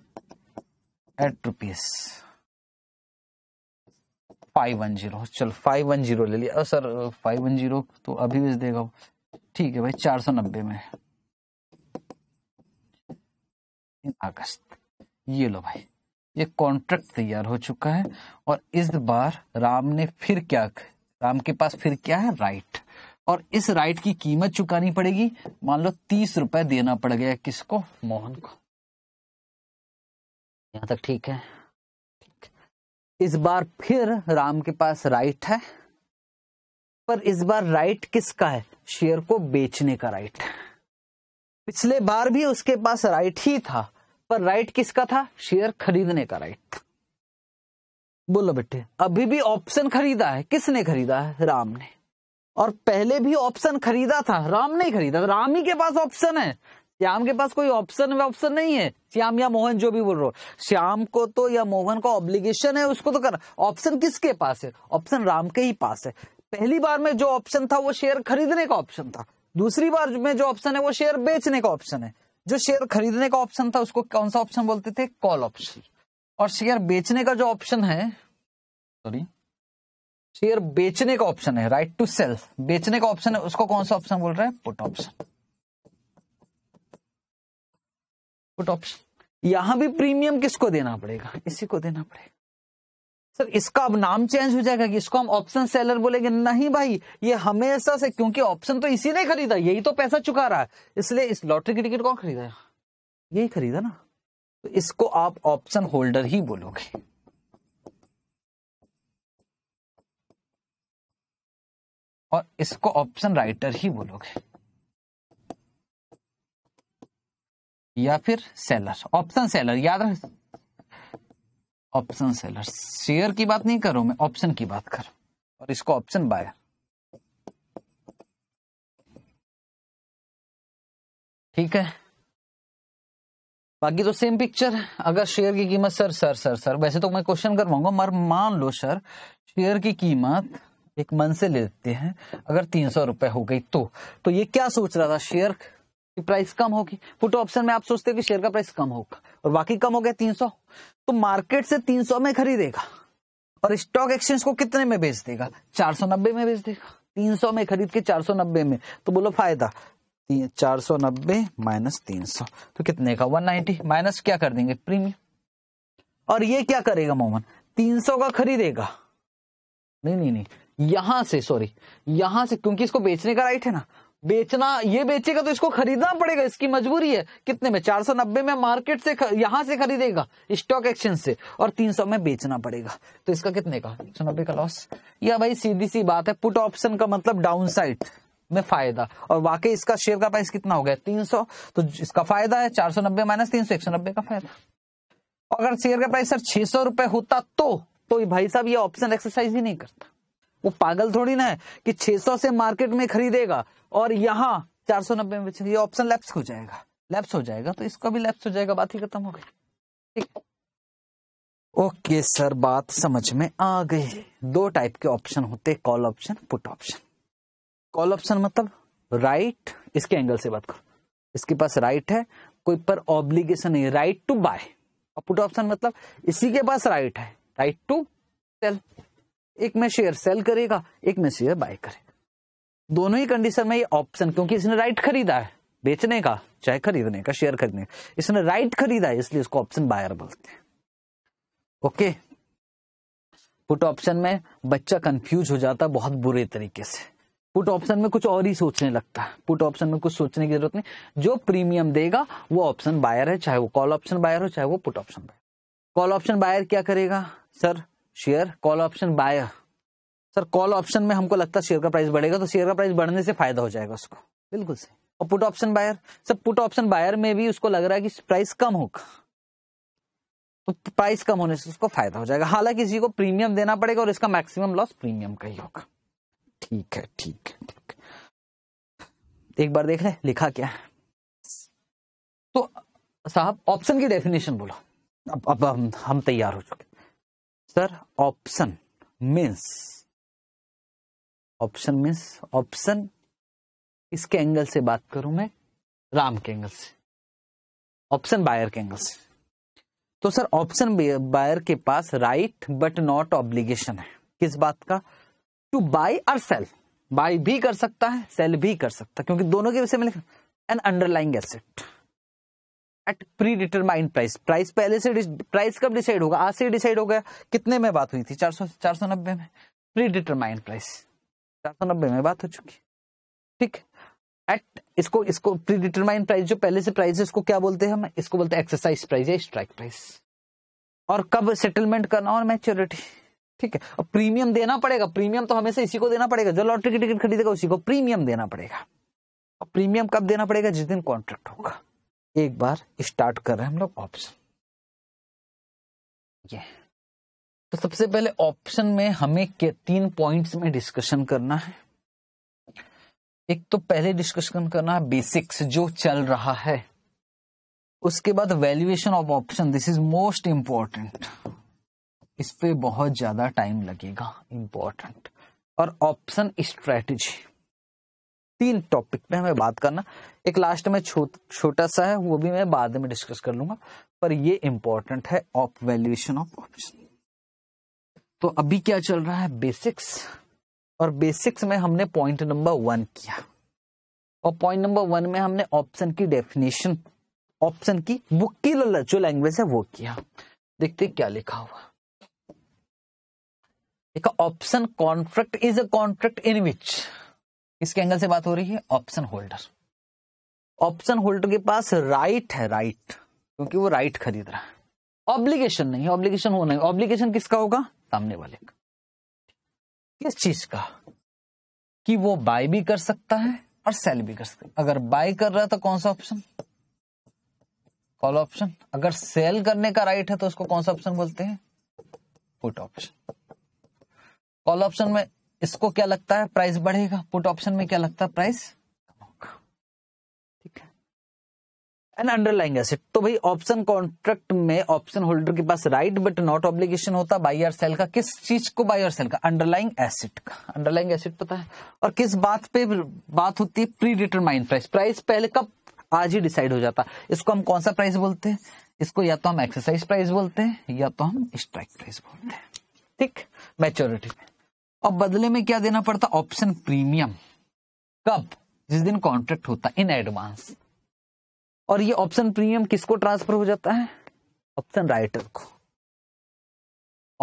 at rupees 510 चल 510 ले लिया सर 510 तो अभी भी देगा ठीक है भाई 490 में इन अगस्त ये लो भाई ये कॉन्ट्रैक्ट तैयार हो चुका है और इस बार राम ने फिर क्या राम के पास फिर क्या है राइट और इस राइट की कीमत चुकानी पड़ेगी मान लो तीस रुपए देना पड़ गया किसको मोहन को यहां तक ठीक है ठीक इस बार फिर राम के पास राइट है पर इस बार राइट किसका है शेयर को बेचने का राइट पिछले बार भी उसके पास राइट ही था पर राइट किसका था शेयर खरीदने का राइट बोलो बेटे अभी भी ऑप्शन खरीदा है किसने खरीदा है राम ने और पहले भी ऑप्शन खरीदा था राम ने खरीदा राम ही के पास ऑप्शन है श्याम के पास कोई ऑप्शन ऑप्शन नहीं है श्याम या मोहन जो भी बोल रहे हो श्याम को तो या मोहन को ऑब्लिगेशन है उसको तो कर ऑप्शन किसके पास है ऑप्शन राम के ही पास है पहली बार में जो ऑप्शन था वो शेयर खरीदने का ऑप्शन था दूसरी बार में जो ऑप्शन है वो शेयर बेचने का ऑप्शन है जो शेयर खरीदने का ऑप्शन था उसको कौन सा ऑप्शन बोलते थे कॉल ऑप्शन और शेयर बेचने का जो ऑप्शन है सॉरी शेयर बेचने का ऑप्शन है राइट टू सेल बेचने का ऑप्शन है उसको कौन सा ऑप्शन बोल रहे हैं पुट ऑप्शन पुट ऑप्शन यहां भी प्रीमियम किसको देना पड़ेगा इसी को देना पड़ेगा सर तो इसका अब नाम चेंज हो जाएगा कि इसको हम ऑप्शन सेलर बोलेंगे नहीं भाई ये हमेशा से क्योंकि ऑप्शन तो इसी ने खरीदा यही तो पैसा चुका रहा है इसलिए इस लॉटरी की टिकट कौन खरीदा है यही खरीदा ना तो इसको आप ऑप्शन होल्डर ही बोलोगे और इसको ऑप्शन राइटर ही बोलोगे या फिर सेलर ऑप्शन सेलर याद रख ऑप्शन सेलर शेयर की बात नहीं करूं मैं ऑप्शन की बात कर और इसको ऑप्शन बायर ठीक है बाकी तो सेम पिक्चर अगर शेयर की कीमत सर सर सर सर वैसे तो मैं क्वेश्चन करवाऊंगा मगर मान लो सर शेयर की कीमत एक मन से लेते हैं अगर तीन सौ रुपए हो गई तो तो ये क्या सोच रहा था शेयर प्राइस कम होगी फुट ऑप्शन में आप सोचते हो कि शेयर का प्राइस कम होगा और बाकी कम हो गया तीन तो मार्केट से तीन में खरीदेगा और स्टॉक एक्सचेंज को कितने में बेच देगा चार में बेच देगा 300 में खरीद के 490 में तो बोलो फायदा चार सौ नब्बे माइनस तीन सौ तो कितने का 190 माइनस क्या कर देंगे प्रीमियम और ये क्या करेगा मोहन 300 का खरीदेगा नहीं नहीं नहीं यहां से सॉरी यहां से क्योंकि इसको बेचने का राइट है ना बेचना ये बेचेगा तो इसको खरीदना पड़ेगा इसकी मजबूरी है कितने में चार सौ नब्बे में मार्केट से खर, यहां से खरीदेगा स्टॉक एक्सचेंज से और तीन सौ में बेचना पड़ेगा तो इसका कितने का एक सौ नब्बे का लॉस यह भाई सीधी सी बात है पुट ऑप्शन का मतलब डाउन साइड में फायदा और वाकई इसका शेयर का प्राइस कितना हो गया तीन सौ तो इसका फायदा है चार सौ नब्बे माइनस तीन सौ एक सौ नब्बे का फायदा अगर शेयर का प्राइस सर छह सौ रुपए होता तो, तो भाई साहब ये ऑप्शन एक्सरसाइज ही नहीं करता वो पागल थोड़ी ना है कि 600 से मार्केट में खरीदेगा और यहाँ चार में बेचेगा ये ऑप्शन लैप्स हो जाएगा लैप्स हो जाएगा तो इसका भी लैप्स हो जाएगा बात ही खत्म हो गई ओके सर बात समझ में आ गई दो टाइप के ऑप्शन होते call option put option call option मतलब राइट इसके एंगल से बात करो इसके पास राइट है कोई पर ऑब्लिगेशन नहीं राइट टू बाय और पुट ऑप्शन मतलब इसी के पास राइट है राइट टू सेल एक में शेयर सेल करेगा एक में शेयर बाय करेगा दोनों ही कंडीशन में ये ऑप्शन क्योंकि इसने राइट खरीदा है बेचने का चाहे खरीदने का शेयर खरीदने का इसने राइट खरीदा है इसलिए इसको ऑप्शन बायर बोलते हैं ओके पुट ऑप्शन में बच्चा कंफ्यूज हो जाता है बहुत बुरे तरीके से पुट ऑप्शन में कुछ और ही सोचने लगता है पुट ऑप्शन में कुछ सोचने की जरूरत नहीं जो प्रीमियम देगा वो ऑप्शन बायर है चाहे वो कॉल ऑप्शन बायर हो चाहे वो put option buyer call option buyer क्या करेगा sir share call option buy sir call option में हमको लगता है शेयर का प्राइस बढ़ेगा तो शेयर का प्राइस बढ़ने से फायदा हो जाएगा उसको बिल्कुल सही और put option buyer sir put option buyer में भी उसको लग रहा है कि प्राइस कम होगा तो प्राइस कम होने से उसको फायदा हो जाएगा हालांकि इसी को प्रीमियम देना पड़ेगा और इसका मैक्सिमम लॉस प्रीमियम का ही होगा ठीक है ठीक है ठीक है एक बार देख ले लिखा क्या है तो साहब ऑप्शन की डेफिनेशन बोलो अब अब हम तैयार हो चुके sir option means option means option इसके एंगल से बात करूं मैं राम के एंगल से ऑप्शन बायर के एंगल से तो सर ऑप्शन बायर के पास राइट बट नॉट ऑब्लिगेशन है किस बात का टू बाय और सेल बाय भी कर सकता है सेल भी कर सकता है क्योंकि दोनों के विषय में लिखा an underlying asset at predetermined price price पहले से प्राइस कब डिसाइड होगा आज से डिसाइड हो गया कितने में बात हुई थी चार सौ चार सौ नब्बे में प्री डिटरमाइंड प्राइस चार सौ नब्बे में बात हो चुकी ठीक एट इसको इसको प्री डिटरमाइंड प्राइस जो पहले से प्राइस है इसको क्या बोलते हैं हम इसको बोलते हैं एक्सरसाइज प्राइस या स्ट्राइक प्राइस और कब सेटलमेंट करना और मैच्योरिटी ठीक है और प्रीमियम देना पड़ेगा प्रीमियम तो हमेशा इसी को देना पड़ेगा जो लॉटरी की टिकट खरीदेगा उसी को प्रीमियम देना पड़ेगा और प्रीमियम कब देना पड़ेगा जिस दिन कॉन्ट्रैक्ट होगा एक बार स्टार्ट कर रहे हैं हम लोग ऑप्शन ये तो सबसे पहले ऑप्शन में हमें तीन पॉइंट्स में डिस्कशन करना है एक तो पहले डिस्कशन करना है बेसिक्स जो चल रहा है उसके बाद valuation of option this is most important इस पे बहुत ज्यादा टाइम लगेगा इंपॉर्टेंट और ऑप्शन स्ट्रेटेजी तीन टॉपिक पे हमें बात करना एक लास्ट में छोटा सा है वो भी मैं बाद में डिस्कस कर लूंगा पर ये इंपॉर्टेंट है ऑफ वैल्यूएशन ऑफ ऑप्शन तो अभी क्या चल रहा है बेसिक्स और बेसिक्स में हमने पॉइंट नंबर वन किया और पॉइंट नंबर वन में हमने ऑप्शन की डेफिनेशन ऑप्शन की बुक की जो लैंग्वेज है वो किया देखते क्या लिखा हुआ देखा option contract is a contract in which किसके एंगल से बात हो रही है ऑप्शन होल्डर ऑप्शन होल्डर के पास राइट है राइट क्योंकि वो राइट खरीद रहा है ऑब्लिगेशन नहीं ऑब्लिगेशन होना है ऑब्लिगेशन किसका होगा सामने वाले का किस चीज का कि वो बाय भी कर सकता है और सेल भी कर सकता है अगर बाय कर रहा है तो कौन सा ऑप्शन कॉल ऑप्शन अगर सेल करने का राइट है तो उसको कौन सा ऑप्शन बोलते हैं फुट ऑप्शन कॉल ऑप्शन में इसको क्या लगता है प्राइस बढ़ेगा पुट ऑप्शन में क्या लगता है प्राइस ठीक है एंड अंडरलाइंग एसेट तो भाई ऑप्शन कॉन्ट्रैक्ट में ऑप्शन होल्डर के पास राइट बट नॉट ऑब्लिगेशन होता बाई आर सेल का किस चीज को बाई आर सेल का अंडरलाइंग एसेट का अंडरलाइंग एसेट पता है और किस बात पे बात होती है प्री डिटरमाइन प्राइस प्राइस पहले कब आज ही डिसाइड हो जाता इसको हम कौन सा प्राइस बोलते हैं इसको या तो हम एक्सरसाइज प्राइस बोलते हैं या तो हम स्ट्राइक प्राइस बोलते हैं ठीक मैच्योरिटी में और बदले में क्या देना पड़ता ऑप्शन प्रीमियम कब जिस दिन कॉन्ट्रैक्ट होता इन एडवांस और ये ऑप्शन प्रीमियम किसको ट्रांसफर हो जाता है ऑप्शन राइटर को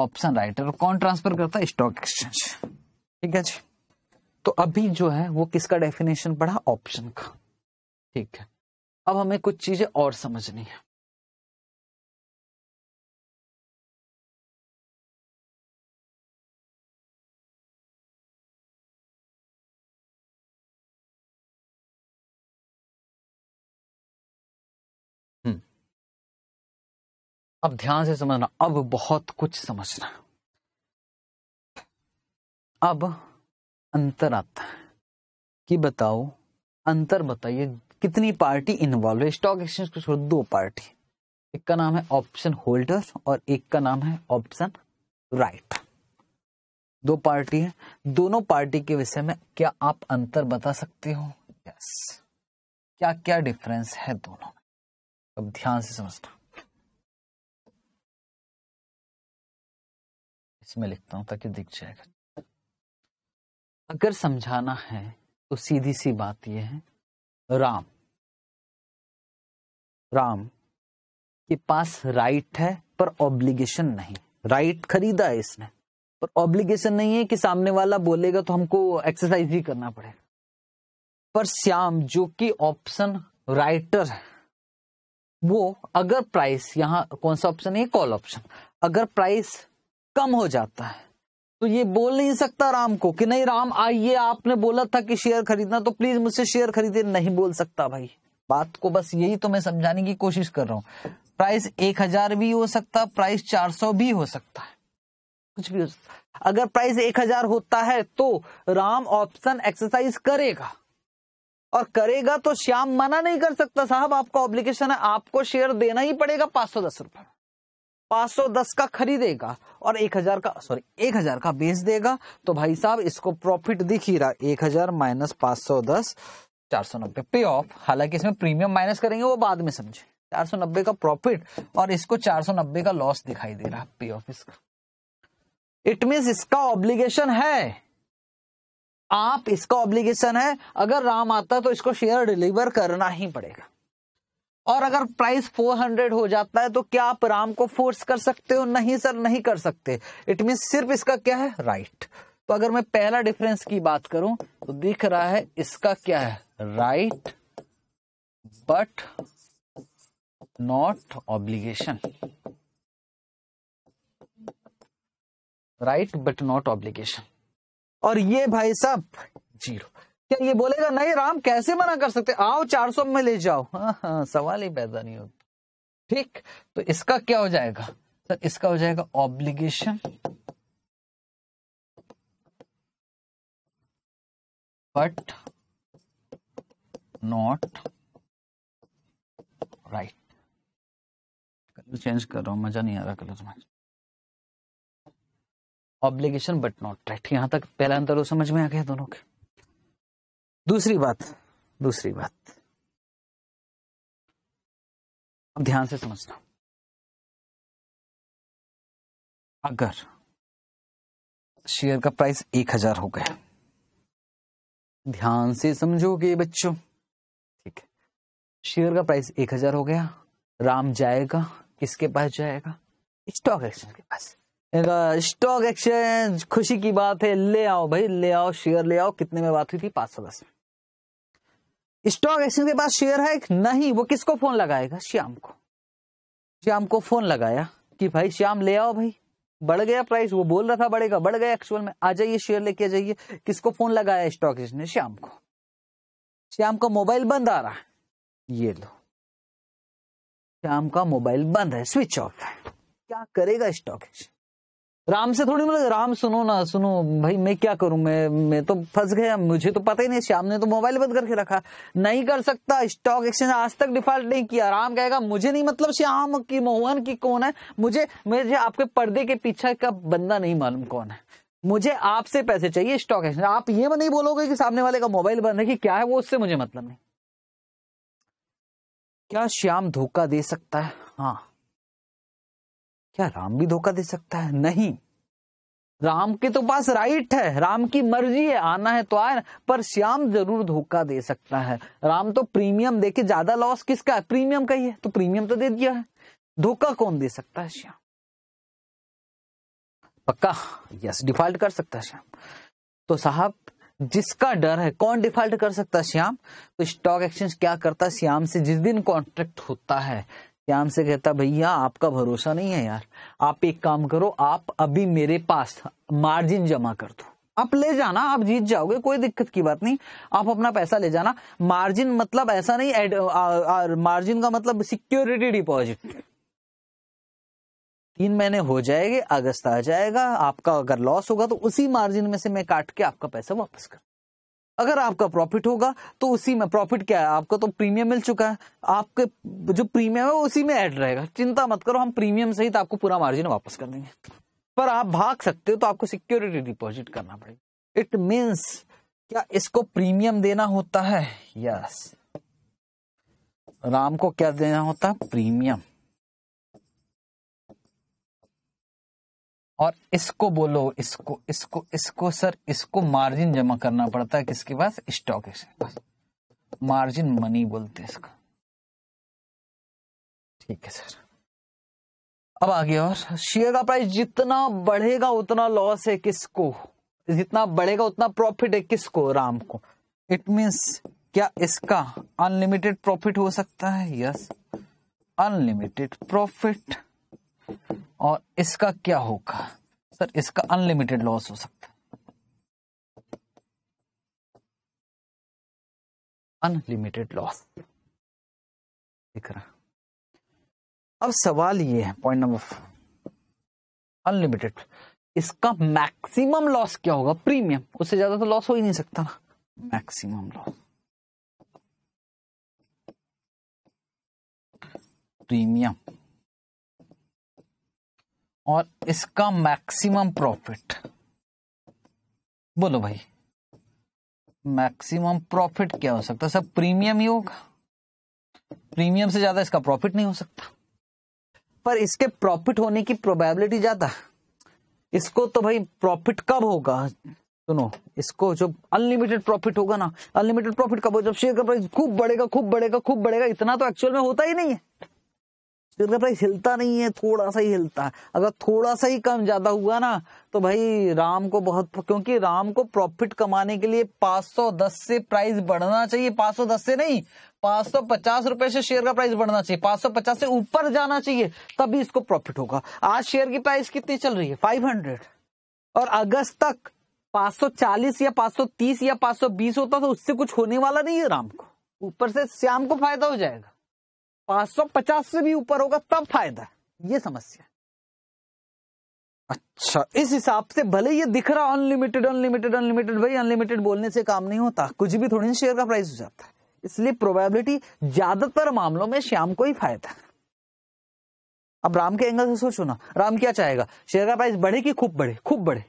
ऑप्शन राइटर कौन ट्रांसफर करता है स्टॉक एक्सचेंज ठीक है जी तो अभी जो है वो किसका डेफिनेशन पढ़ा ऑप्शन का ठीक है अब हमें कुछ चीजें और समझनी है अब ध्यान से समझना अब बहुत कुछ समझना अब अंतर आता है कि बताओ अंतर बताइए कितनी पार्टी इन्वॉल्व है स्टॉक एक्सचेंज को छोड़ दो पार्टी एक का नाम है ऑप्शन होल्डर और एक का नाम है ऑप्शन राइट दो पार्टी है दोनों पार्टी के विषय में क्या आप अंतर बता सकते हो यस क्या क्या डिफरेंस है दोनों अब ध्यान से समझना इसमें लिखता हूं ताकि दिख जाएगा अगर समझाना है तो सीधी सी बात यह है राम राम के पास राइट है पर ऑब्लिगेशन नहीं राइट खरीदा है इसने पर ऑब्लिगेशन नहीं है कि सामने वाला बोलेगा तो हमको एक्सरसाइज भी करना पड़ेगा पर श्याम जो कि ऑप्शन राइटर है वो अगर प्राइस यहां कौन सा ऑप्शन है कॉल ऑप्शन अगर प्राइस कम हो जाता है तो ये बोल नहीं सकता राम को कि नहीं राम आइए आपने बोला था कि शेयर खरीदना तो प्लीज मुझसे शेयर खरीदे नहीं बोल सकता भाई बात को बस यही तो मैं समझाने की कोशिश कर रहा हूँ प्राइस एक हजार भी हो सकता प्राइस चार सौ भी हो सकता है कुछ भी हो सकता अगर प्राइस एक हजार होता है तो राम ऑप्शन एक्सरसाइज करेगा और करेगा तो श्याम मना नहीं कर सकता साहब आपका ऑब्लिकेशन है आपको शेयर देना ही पड़ेगा पांच सौ दस रुपए 510 का खरीदेगा और 1000 का सॉरी 1000 का बेच देगा तो भाई साहब इसको प्रॉफिट दिख ही रहा एक हजार माइनस पांच सौ दस चार सौ नब्बे पे ऑफ हालांकि इसमें प्रीमियम माइनस करेंगे वो बाद में समझे चार सौ नब्बे का प्रॉफिट और इसको चार सौ नब्बे का लॉस दिखाई दे रहा पे ऑफ इसका इट मीन इसका ऑब्लिगेशन है आप इसका ऑब्लिगेशन है अगर राम आता तो इसको शेयर डिलीवर करना ही पड़ेगा और अगर प्राइस 400 हो जाता है तो क्या आप राम को फोर्स कर सकते हो नहीं सर नहीं कर सकते इट मीन सिर्फ इसका क्या है राइट right. तो अगर मैं पहला डिफरेंस की बात करूं तो दिख रहा है इसका क्या है right but not obligation right but not obligation और ये भाई साहब जीरो क्या ये बोलेगा नहीं राम कैसे मना कर सकते आओ 400 में ले जाओ हाँ हाँ सवाल ही पैदा नहीं होता ठीक तो इसका क्या हो जाएगा सर इसका हो जाएगा obligation but not right colour change कर रहा हूं मजा नहीं आ रहा कलर में ऑब्लिगेशन बट नॉट राइट यहां तक पहला अंतर समझ में आ गया दोनों के दूसरी बात दूसरी बात अब ध्यान से समझना अगर शेयर का प्राइस एक हजार हो गया ध्यान से समझोगे बच्चों ठीक है शेयर का प्राइस एक हजार हो गया राम जाएगा किसके पास जाएगा स्टॉक एक्सचेंज के पास स्टॉक एक्सचेंज खुशी की बात है ले आओ भाई ले आओ शेयर ले आओ कितने में बात हुई थी पांच सौ दस में स्टॉक एक्सचेंज के पास शेयर है नहीं वो किसको फोन लगाएगा श्याम को श्याम को फोन लगाया कि भाई श्याम ले आओ भाई बढ़ गया प्राइस वो बोल रहा था बढ़ेगा बढ़ गया एक्चुअल में आ जाइए शेयर लेके आ जाइए किसको फोन लगाया स्टॉक एक्सचेंज ने श्याम को श्याम का मोबाइल बंद आ रहा है ये लो श्याम का मोबाइल बंद है स्विच ऑफ है क्या करेगा स्टॉक एक्सचेंज राम से थोड़ी मतलब राम सुनो ना सुनो भाई मैं क्या करूं मैं मैं तो फंस गया मुझे तो पता ही नहीं श्याम ने तो मोबाइल बंद करके रखा नहीं कर सकता स्टॉक एक्सचेंज आज तक डिफॉल्ट नहीं किया राम कहेगा मुझे नहीं मतलब श्याम की मोहन की कौन है मुझे मुझे आपके पर्दे के पीछे का बंदा नहीं मालूम कौन है मुझे आपसे पैसे चाहिए स्टॉक एक्सचेंज आप ये नहीं बोलोगे कि सामने वाले का मोबाइल बंद है कि क्या है वो उससे मुझे मतलब नहीं क्या श्याम धोखा दे सकता है हाँ क्या राम भी धोखा दे सकता है नहीं राम के तो पास राइट है राम की मर्जी है आना है तो आए पर श्याम जरूर धोखा दे सकता है राम तो प्रीमियम देके ज्यादा लॉस किसका है प्रीमियम का ही है तो प्रीमियम तो दे दिया है धोखा कौन दे सकता है श्याम पक्का यस डिफॉल्ट कर सकता है श्याम तो साहब जिसका डर है कौन डिफॉल्ट कर सकता है श्याम तो स्टॉक एक्सचेंज क्या करता है श्याम से जिस दिन कॉन्ट्रैक्ट होता है ध्यान से कहता भैया आपका भरोसा नहीं है यार आप एक काम करो आप अभी मेरे पास मार्जिन जमा कर दो आप ले जाना आप जीत जाओगे कोई दिक्कत की बात नहीं आप अपना पैसा ले जाना मार्जिन मतलब ऐसा नहीं एड, आ, आ, मार्जिन का मतलब सिक्योरिटी डिपॉजिट तीन महीने हो जाएंगे अगस्त आ जाएगा आपका अगर लॉस होगा तो उसी मार्जिन में से मैं काट के आपका पैसा वापस कर अगर आपका प्रॉफिट होगा तो उसी में प्रॉफिट क्या है आपको तो प्रीमियम मिल चुका है आपके जो प्रीमियम है उसी में ऐड रहेगा चिंता मत करो हम प्रीमियम सहित तो आपको पूरा मार्जिन वापस कर देंगे पर आप भाग सकते हो तो आपको सिक्योरिटी डिपॉजिट करना पड़ेगा इट मीन्स क्या इसको प्रीमियम देना होता है यस yes. राम को क्या देना होता है प्रीमियम और इसको बोलो इसको इसको इसको सर इसको मार्जिन जमा करना पड़ता है किसके पास स्टॉक एक्सचेंज मार्जिन मनी बोलते हैं इसको ठीक है सर अब आगे और शेयर का प्राइस जितना बढ़ेगा उतना लॉस है किसको जितना बढ़ेगा उतना प्रॉफिट है किसको राम को इट मीन्स क्या इसका अनलिमिटेड प्रॉफिट हो सकता है यस अनलिमिटेड प्रॉफिट और इसका क्या होगा सर इसका अनलिमिटेड लॉस हो सकता है अनलिमिटेड लॉस दिख रहा अब सवाल ये है पॉइंट नंबर अनलिमिटेड इसका मैक्सिमम लॉस क्या होगा प्रीमियम उससे ज्यादा तो लॉस हो ही नहीं सकता ना मैक्सिमम लॉस प्रीमियम और इसका मैक्सिमम प्रॉफिट बोलो भाई मैक्सिमम प्रॉफिट क्या हो सकता है सब प्रीमियम ही होगा प्रीमियम से ज्यादा इसका प्रॉफिट नहीं हो सकता पर इसके प्रॉफिट होने की प्रोबेबिलिटी ज्यादा इसको तो भाई प्रॉफिट कब होगा सुनो इसको जो अनलिमिटेड प्रॉफिट होगा ना अनलिमिटेड प्रॉफिट कब होगा जब शेयर का प्राइस खूब बढ़ेगा खूब बढ़ेगा खूब बढ़ेगा इतना तो एक्चुअल में होता ही नहीं है तो प्राइस हिलता नहीं है थोड़ा सा ही हिलता है अगर थोड़ा सा ही कम ज्यादा हुआ ना तो भाई राम को बहुत क्योंकि राम को प्रॉफिट कमाने के लिए 510 से प्राइस बढ़ना चाहिए 510 से नहीं 550 रुपए से शेयर का प्राइस बढ़ना चाहिए 550 से ऊपर जाना चाहिए तभी इसको प्रॉफिट होगा आज शेयर की प्राइस कितनी चल रही है फाइव और अगस्त तक 540 या 530 या 520 होता तो उससे कुछ होने वाला नहीं है राम को ऊपर से श्याम को फायदा हो जाएगा 550 से भी ऊपर होगा तब फायदा ये समस्या अच्छा इस हिसाब से भले ये दिख रहा अनलिमिटेड अनलिमिटेड अनलिमिटेड भाई अनलिमिटेड बोलने से काम नहीं होता कुछ भी थोड़ी शेयर का प्राइस हो जाता है इसलिए प्रोबेबिलिटी ज्यादातर मामलों में श्याम को ही फायदा अब राम के एंगल से सोचो ना राम क्या चाहेगा शेयर का प्राइस बढ़े कि खूब बढ़े खूब बढ़े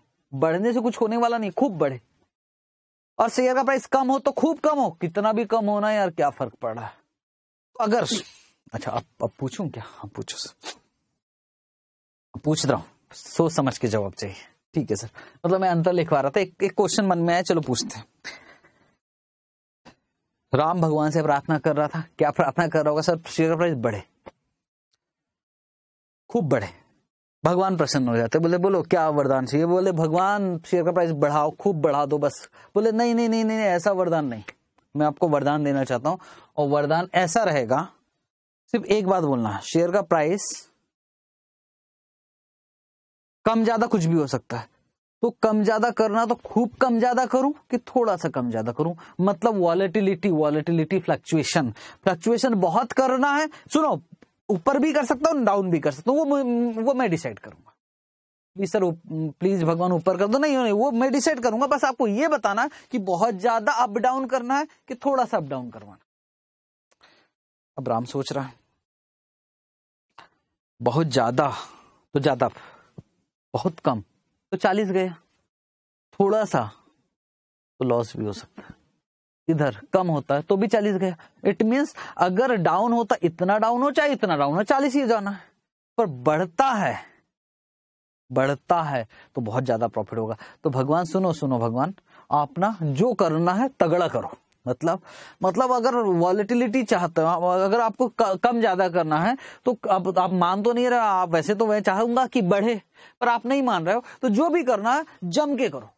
बढ़ने से कुछ होने वाला नहीं खूब बढ़े और शेयर का प्राइस कम हो तो खूब कम हो कितना भी कम होना यार क्या फर्क पड़ रहा है तो अगर अच्छा अब अब पूछूं क्या हाँ पूछो सर पूछ रहा हूं सोच समझ के जवाब चाहिए ठीक है सर मतलब मैं अंतर लिखवा रहा था एक एक क्वेश्चन मन में आया चलो पूछते हैं राम भगवान से प्रार्थना कर रहा था क्या प्रार्थना कर रहा होगा सर शेयर प्राइस बढ़े खूब बढ़े भगवान प्रसन्न हो जाते बोले बोलो क्या वरदान चाहिए बोले भगवान शेयर का प्राइस बढ़ाओ खूब बढ़ा दो बस बोले नहीं नहीं नहीं नहीं ऐसा वरदान नहीं मैं आपको वरदान देना चाहता हूं और वरदान ऐसा रहेगा सिर्फ एक बात बोलना शेयर का प्राइस कम ज्यादा कुछ भी हो सकता है तो कम ज्यादा करना तो खूब कम ज्यादा करूं कि थोड़ा सा कम ज्यादा करूं मतलब वॉलेटिलिटी वॉलेटिलिटी फ्लक्चुएशन फ्लक्चुएशन बहुत करना है सुनो ऊपर भी कर सकता हूं डाउन भी कर सकता हूं वो वो मैं डिसाइड करूंगा सर प्लीज भगवान ऊपर कर दो नहीं नहीं वो मैं डिसाइड करूंगा बस आपको ये बताना कि बहुत ज्यादा अप डाउन करना है कि थोड़ा सा अप डाउन करवाना अब राम सोच रहा है बहुत ज्यादा तो ज्यादा बहुत कम तो चालीस गया थोड़ा सा तो लॉस भी हो सकता है इधर कम होता है तो भी चालीस गया इट मीन्स अगर डाउन होता इतना डाउन हो चाहे इतना डाउन हो चालीस ही जाना है पर बढ़ता है बढ़ता है तो बहुत ज्यादा प्रॉफिट होगा तो भगवान सुनो सुनो भगवान अपना जो करना है तगड़ा करो मतलब मतलब अगर वॉलिटिलिटी चाहते हो अगर आपको कम ज्यादा करना है तो अब आप मान तो नहीं रहे आप वैसे तो मैं चाहूंगा कि बढ़े पर आप नहीं मान रहे हो तो जो भी करना है जम के करो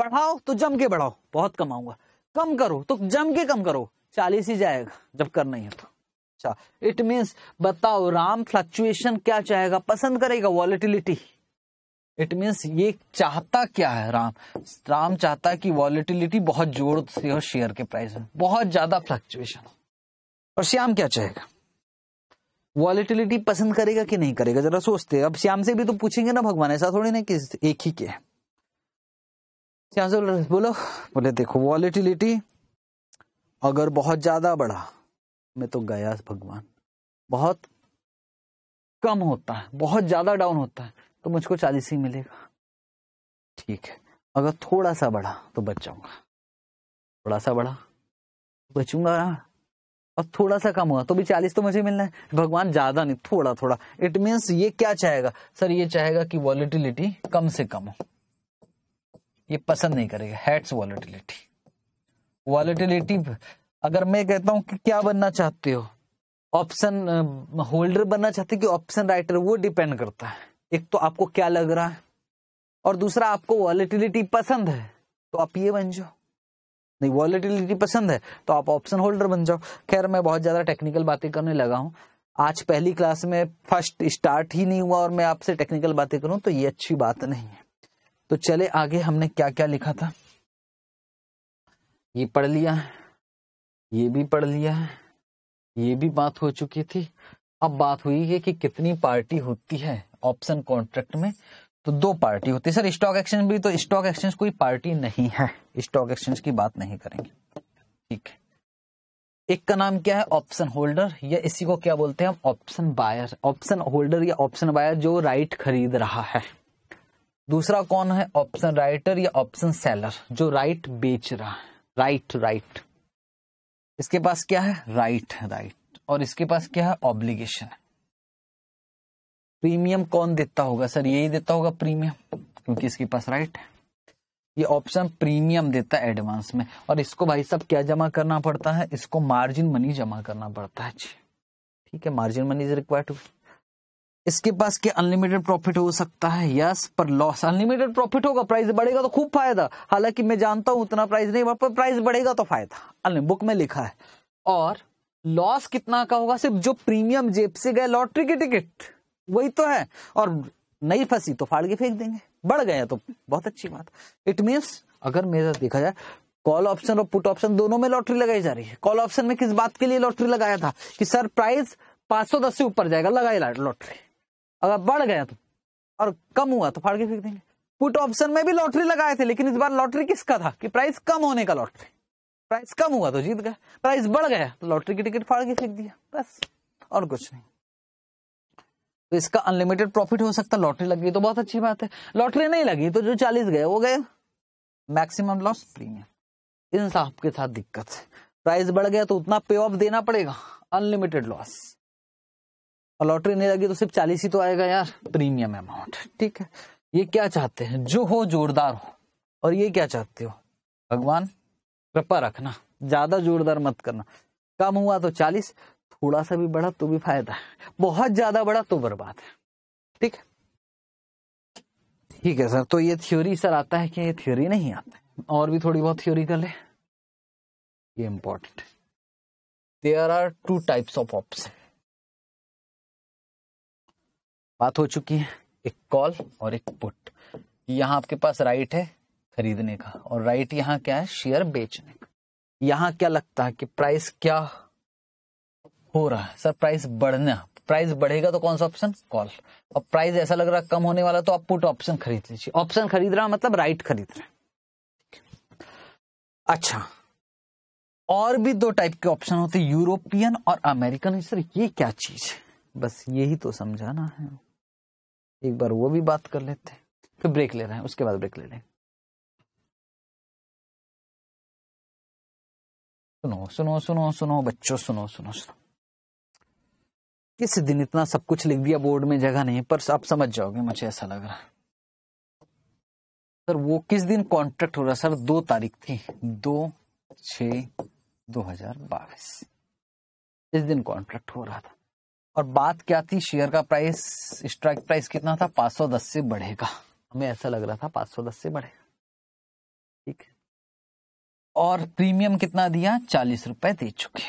बढ़ाओ तो जम के बढ़ाओ बहुत कमाऊंगा कम करो तो जम के कम करो चालीस ही जाएगा जब करना ही है तो अच्छा इट मीन्स बताओ राम फ्लक्चुएशन क्या चाहेगा पसंद करेगा वॉलिटिलिटी इट मीन्स ये चाहता क्या है राम राम चाहता है कि वॉलिटिलिटी बहुत जोर से हो शेयर के प्राइस में बहुत ज्यादा फ्लक्चुएशन हो और श्याम क्या चाहेगा वॉलिटिलिटी पसंद करेगा कि नहीं करेगा जरा सोचते हैं अब श्याम से भी तो पूछेंगे ना भगवान ऐसा थोड़ी ना कि एक ही के श्याम से बोलो बोलो बोले देखो वॉलिटिलिटी अगर बहुत ज्यादा बढ़ा मैं तो गया भगवान बहुत कम होता है बहुत ज्यादा डाउन होता है तो मुझको चालीस ही मिलेगा ठीक है अगर थोड़ा सा बढ़ा तो बच जाऊंगा थोड़ा सा बढ़ा तो बचूंगा और थोड़ा सा कम हुआ तो भी चालीस तो मुझे मिलना है भगवान ज्यादा नहीं थोड़ा थोड़ा इट मीन्स ये क्या चाहेगा सर ये चाहेगा कि वॉलिटिलिटी कम से कम हो ये पसंद नहीं करेगा हैट्स वॉलिटिलिटी वॉलिटिलिटी अगर मैं कहता हूं कि क्या बनना चाहते हो ऑप्शन होल्डर बनना चाहते हो कि ऑप्शन राइटर वो डिपेंड करता है एक तो आपको क्या लग रहा है और दूसरा आपको वॉलेटिलिटी पसंद है तो आप ये बन जाओ नहीं वॉलेटिलिटी पसंद है तो आप ऑप्शन होल्डर बन जाओ खैर मैं बहुत ज्यादा टेक्निकल बातें करने लगा हूं आज पहली क्लास में फर्स्ट स्टार्ट ही नहीं हुआ और मैं आपसे टेक्निकल बातें करूं तो ये अच्छी बात नहीं है तो चले आगे हमने क्या क्या लिखा था ये पढ़ लिया है ये भी पढ़ लिया है ये भी बात हो चुकी थी अब बात हुई है कि कितनी पार्टी होती है ऑप्शन कॉन्ट्रैक्ट में तो दो पार्टी होती है सर स्टॉक एक्सचेंज भी तो स्टॉक एक्सचेंज कोई पार्टी नहीं है स्टॉक एक्सचेंज की बात नहीं करेंगे ठीक है एक का नाम क्या है ऑप्शन होल्डर या इसी को क्या बोलते हैं हम ऑप्शन बायर ऑप्शन होल्डर या ऑप्शन बायर जो राइट खरीद रहा है दूसरा कौन है ऑप्शन राइटर या ऑप्शन सेलर जो राइट बेच रहा है राइट राइट इसके पास क्या है राइट राइट और इसके पास क्या है ऑब्लिगेशन प्रीमियम कौन देता होगा सर यही देता होगा प्रीमियम क्योंकि इसके पास राइट है ये ऑप्शन प्रीमियम देता है एडवांस में और इसको भाई साहब क्या जमा करना पड़ता है इसको मार्जिन मनी जमा करना पड़ता है ठीक है मार्जिन मनी इज रिक्वायर्ड इसके पास क्या अनलिमिटेड प्रॉफिट हो सकता है यस पर लॉस अनलिमिटेड प्रॉफिट होगा प्राइस बढ़ेगा तो खूब फायदा हालांकि मैं जानता हूं उतना प्राइस नहीं पर प्राइस बढ़ेगा तो फायदा बुक में लिखा है और लॉस कितना का होगा सिर्फ जो प्रीमियम जेब से गए लॉटरी के टिकट वही तो है और नहीं फंसी तो फाड़ के फेंक देंगे बढ़ गए तो बहुत अच्छी बात इट मीन अगर मेरा देखा जाए कॉल ऑप्शन और पुट ऑप्शन दोनों में लॉटरी लगाई जा रही है कॉल ऑप्शन में किस बात के लिए लॉटरी लगाया था कि सर प्राइस पांच से ऊपर जाएगा लगाई लॉटरी अगर बढ़ गया तो और कम हुआ तो फाड़ के फेंक देंगे पुट ऑप्शन में भी लॉटरी लगाए थे लेकिन इस बार लॉटरी किसका था कि प्राइस कम होने का लॉटरी प्राइस कम हुआ तो जीत गया प्राइस बढ़ गया तो लॉटरी की टिकट फाड़ के फेंक दिया बस और कुछ नहीं तो इसका अनलिमिटेड प्रॉफिट हो सकता लॉटरी लग गई तो बहुत अच्छी बात है लॉटरी नहीं लगी तो जो चालीस गए वो गए मैक्सिमम लॉस प्रीमियम इन साहब के साथ दिक्कत है प्राइस बढ़ गया तो उतना पे ऑफ देना पड़ेगा अनलिमिटेड लॉस और लॉटरी नहीं लगी तो सिर्फ चालीस ही तो आएगा यार प्रीमियम अमाउंट ठीक है ये क्या चाहते हैं जो हो जोरदार हो और ये क्या चाहते हो भगवान कृपा रखना ज्यादा जोरदार मत करना कम हुआ तो चालीस थोड़ा सा भी बढ़ा तो भी फायदा है बहुत ज्यादा बढ़ा तो बर्बाद है ठीक है ठीक है सर तो ये थ्योरी सर आता है कि ये थ्योरी नहीं आता और भी थोड़ी बहुत थ्योरी कर ले ये important there are two types of ops बात हो चुकी है एक कॉल और एक पुट यहां आपके पास राइट है खरीदने का और राइट यहां क्या है शेयर बेचने का यहां क्या लगता है कि प्राइस क्या हो रहा है सर प्राइस बढ़ना प्राइस बढ़ेगा तो कौन सा ऑप्शन कॉल और प्राइस ऐसा लग रहा कम होने वाला तो आप पुट ऑप्शन खरीद लीजिए ऑप्शन खरीद रहा मतलब राइट खरीद रहे अच्छा और भी दो टाइप के ऑप्शन होते यूरोपियन और अमेरिकन सर ये क्या चीज है बस यही तो समझाना है एक बार वो भी बात कर लेते हैं फिर ब्रेक ले रहे हैं उसके बाद ब्रेक ले लेंगे सुनो सुनो सुनो सुनो बच्चों सुनो सुनो सुनो किस दिन इतना सब कुछ लिख दिया बोर्ड में जगह नहीं पर आप समझ जाओगे मुझे ऐसा लग रहा सर वो किस दिन कॉन्ट्रैक्ट हो रहा सर दो तारीख थी दो छ दो हजार बाईस इस दिन कॉन्ट्रैक्ट हो रहा था और बात क्या थी शेयर का प्राइस स्ट्राइक प्राइस कितना था पांच सौ दस से बढ़ेगा हमें ऐसा लग रहा था पांच सौ दस से बढ़ेगा ठीक है और प्रीमियम कितना दिया चालीस रुपए दे चुके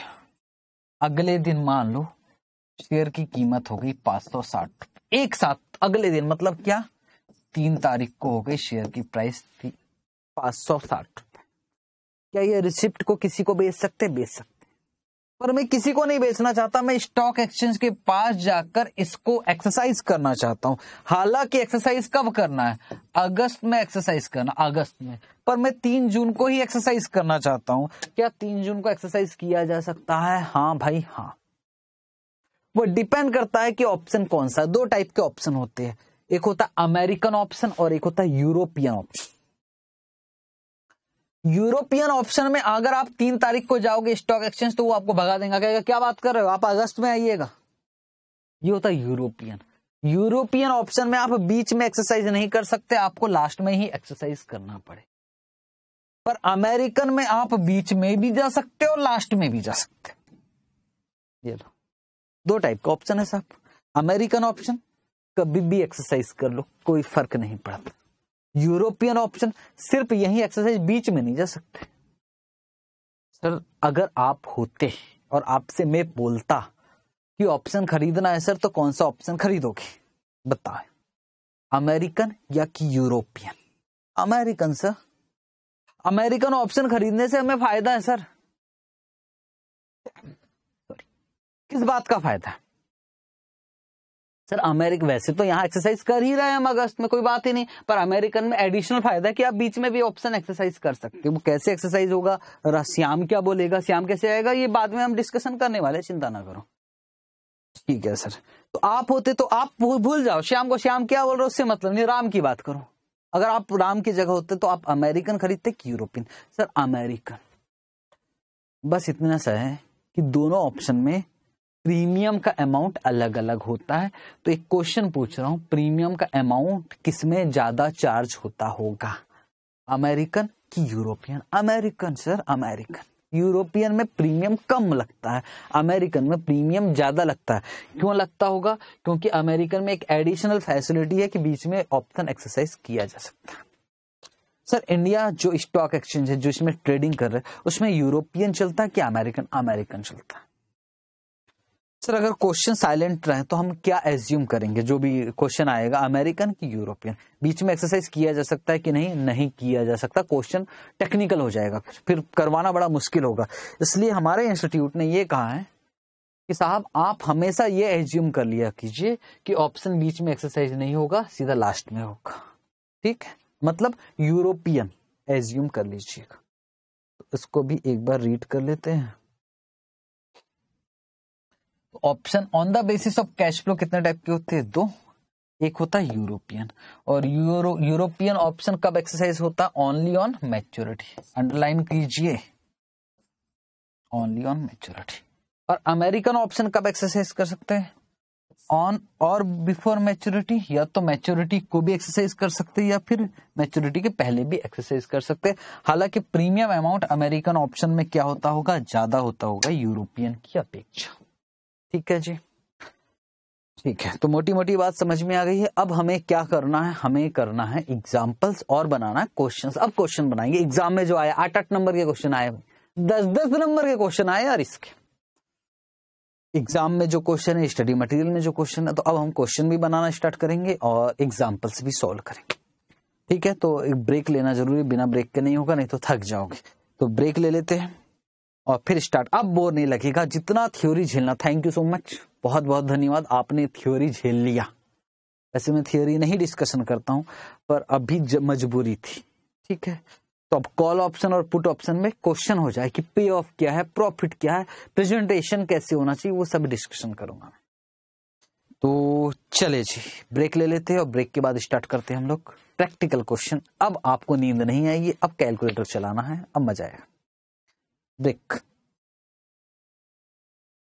अगले दिन मान लो शेयर की कीमत हो गई पांच सौ साठ एक साथ अगले दिन मतलब क्या तीन तारीख को हो गई शेयर की प्राइस थी पांच सौ साठ क्या ये रिसिप्ट को किसी को बेच सकते बेच सकते पर मैं किसी को नहीं बेचना चाहता मैं स्टॉक एक्सचेंज के पास जाकर इसको एक्सरसाइज करना चाहता हूं हालांकि एक्सरसाइज कब करना है अगस्त में एक्सरसाइज करना अगस्त में पर मैं तीन जून को ही एक्सरसाइज करना चाहता हूं क्या तीन जून को एक्सरसाइज किया जा सकता है हाँ भाई हाँ वो डिपेंड करता है कि ऑप्शन कौन सा दो टाइप के ऑप्शन होते हैं एक होता अमेरिकन ऑप्शन और एक होता यूरोपियन ऑप्शन यूरोपियन ऑप्शन में अगर आप तीन तारीख को जाओगे स्टॉक एक्सचेंज तो वो आपको भगा देगा कहेगा क्या बात कर रहे हो आप अगस्त में आइएगा ये होता यूरोपियन यूरोपियन ऑप्शन में आप बीच में एक्सरसाइज नहीं कर सकते आपको लास्ट में ही एक्सरसाइज करना पड़े पर अमेरिकन में आप बीच में भी जा सकते हो लास्ट में भी जा सकते हो ये लो दो टाइप का ऑप्शन है साहब अमेरिकन ऑप्शन कभी भी एक्सरसाइज कर लो कोई फर्क नहीं पड़ता यूरोपियन ऑप्शन सिर्फ यही एक्सरसाइज बीच में नहीं जा सकते सर अगर आप होते और आपसे मैं बोलता कि ऑप्शन खरीदना है सर तो कौन सा ऑप्शन खरीदोगे बताए अमेरिकन या कि European American sir American option खरीदने से हमें फायदा है सर किस बात का फायदा सर अमेरिका वैसे तो यहां एक्सरसाइज कर ही रहे हैं हम अगस्त में कोई बात ही नहीं पर अमेरिकन में एडिशनल फायदा कि आप बीच में भी ऑप्शन एक्सरसाइज कर सकते हो कैसे एक्सरसाइज होगा श्याम क्या बोलेगा श्याम कैसे आएगा ये बाद में हम डिस्कशन करने वाले चिंता ना करो ठीक है सर तो आप होते तो आप भूल जाओ श्याम को श्याम क्या बोल रहे हो उससे मतलब नहीं राम की बात करो अगर आप राम की जगह होते तो आप अमेरिकन खरीदते कि यूरोपियन सर अमेरिकन बस इतना सा है कि दोनों ऑप्शन में प्रीमियम का अमाउंट अलग अलग होता है तो एक क्वेश्चन पूछ रहा हूँ प्रीमियम का अमाउंट किसमें ज्यादा चार्ज होता होगा अमेरिकन की European American sir American European में प्रीमियम कम लगता है अमेरिकन में प्रीमियम ज्यादा लगता है क्यों लगता होगा क्योंकि अमेरिकन में एक एडिशनल फैसिलिटी है कि बीच में ऑप्शन एक्सरसाइज किया जा सकता है सर इंडिया जो स्टॉक एक्सचेंज है जो इसमें ट्रेडिंग कर रहे हैं उसमें यूरोपियन चलता है कि अमेरिकन अमेरिकन चलता है सर अगर क्वेश्चन साइलेंट रहे तो हम क्या एज्यूम करेंगे जो भी क्वेश्चन आएगा अमेरिकन की यूरोपियन बीच में एक्सरसाइज किया जा सकता है कि नहीं नहीं किया जा सकता क्वेश्चन टेक्निकल हो जाएगा फिर करवाना बड़ा मुश्किल होगा इसलिए हमारे इंस्टीट्यूट ने ये कहा है कि साहब आप हमेशा ये एज्यूम कर लिया कीजिए कि ऑप्शन बीच में एक्सरसाइज नहीं होगा सीधा लास्ट में होगा ठीक है मतलब यूरोपियन एज्यूम कर लीजिएगा तो इसको भी एक बार रीड कर लेते हैं option on the basis of cash flow कितने टाइप के होते हैं दो एक होता है यूरोपियन और यूरो यूरोपियन ऑप्शन कब एक्सरसाइज होता है ओनली ऑन मैच्योरिटी अंडरलाइन कीजिए ओनली ऑन मैच्योरिटी और अमेरिकन ऑप्शन कब एक्सरसाइज कर सकते हैं ऑन और बिफोर मैच्योरिटी या तो मैच्योरिटी को भी एक्सरसाइज कर सकते हैं या फिर मैच्योरिटी के पहले भी एक्सरसाइज कर सकते हैं हालांकि प्रीमियम अमाउंट अमेरिकन ऑप्शन में क्या होता होगा ज्यादा होता होगा यूरोपियन की अपेक्षा ठीक है जी ठीक है तो मोटी मोटी बात समझ में आ गई है अब हमें क्या करना है हमें करना है एग्जाम्पल्स और बनाना है क्वेश्चन अब क्वेश्चन बनाएंगे एग्जाम में जो आया आठ आठ नंबर के क्वेश्चन आए दस दस नंबर के क्वेश्चन आए यार इसके एग्जाम में जो क्वेश्चन है स्टडी मटेरियल में जो क्वेश्चन है तो अब हम क्वेश्चन भी बनाना स्टार्ट करेंगे और एग्जाम्पल्स भी सॉल्व करेंगे ठीक है तो एक ब्रेक लेना जरूरी बिना ब्रेक के नहीं होगा नहीं तो थक जाओगे तो ब्रेक ले लेते हैं और फिर स्टार्ट अब बोर नहीं लगेगा जितना थ्योरी झेलना थैंक यू सो मच बहुत बहुत धन्यवाद आपने थ्योरी झेल लिया वैसे मैं थ्योरी नहीं डिस्कशन करता हूं पर अभी मजबूरी थी ठीक है तो अब कॉल ऑप्शन और पुट ऑप्शन में क्वेश्चन हो जाए कि पे ऑफ क्या है प्रॉफिट क्या है प्रेजेंटेशन कैसे होना चाहिए वो सब डिस्कशन करूंगा तो चले जी ब्रेक ले लेते हैं और ब्रेक के बाद स्टार्ट करते हैं हम लोग प्रैक्टिकल क्वेश्चन अब आपको नींद नहीं आएगी अब कैलकुलेटर चलाना है अब मजा आएगा brick.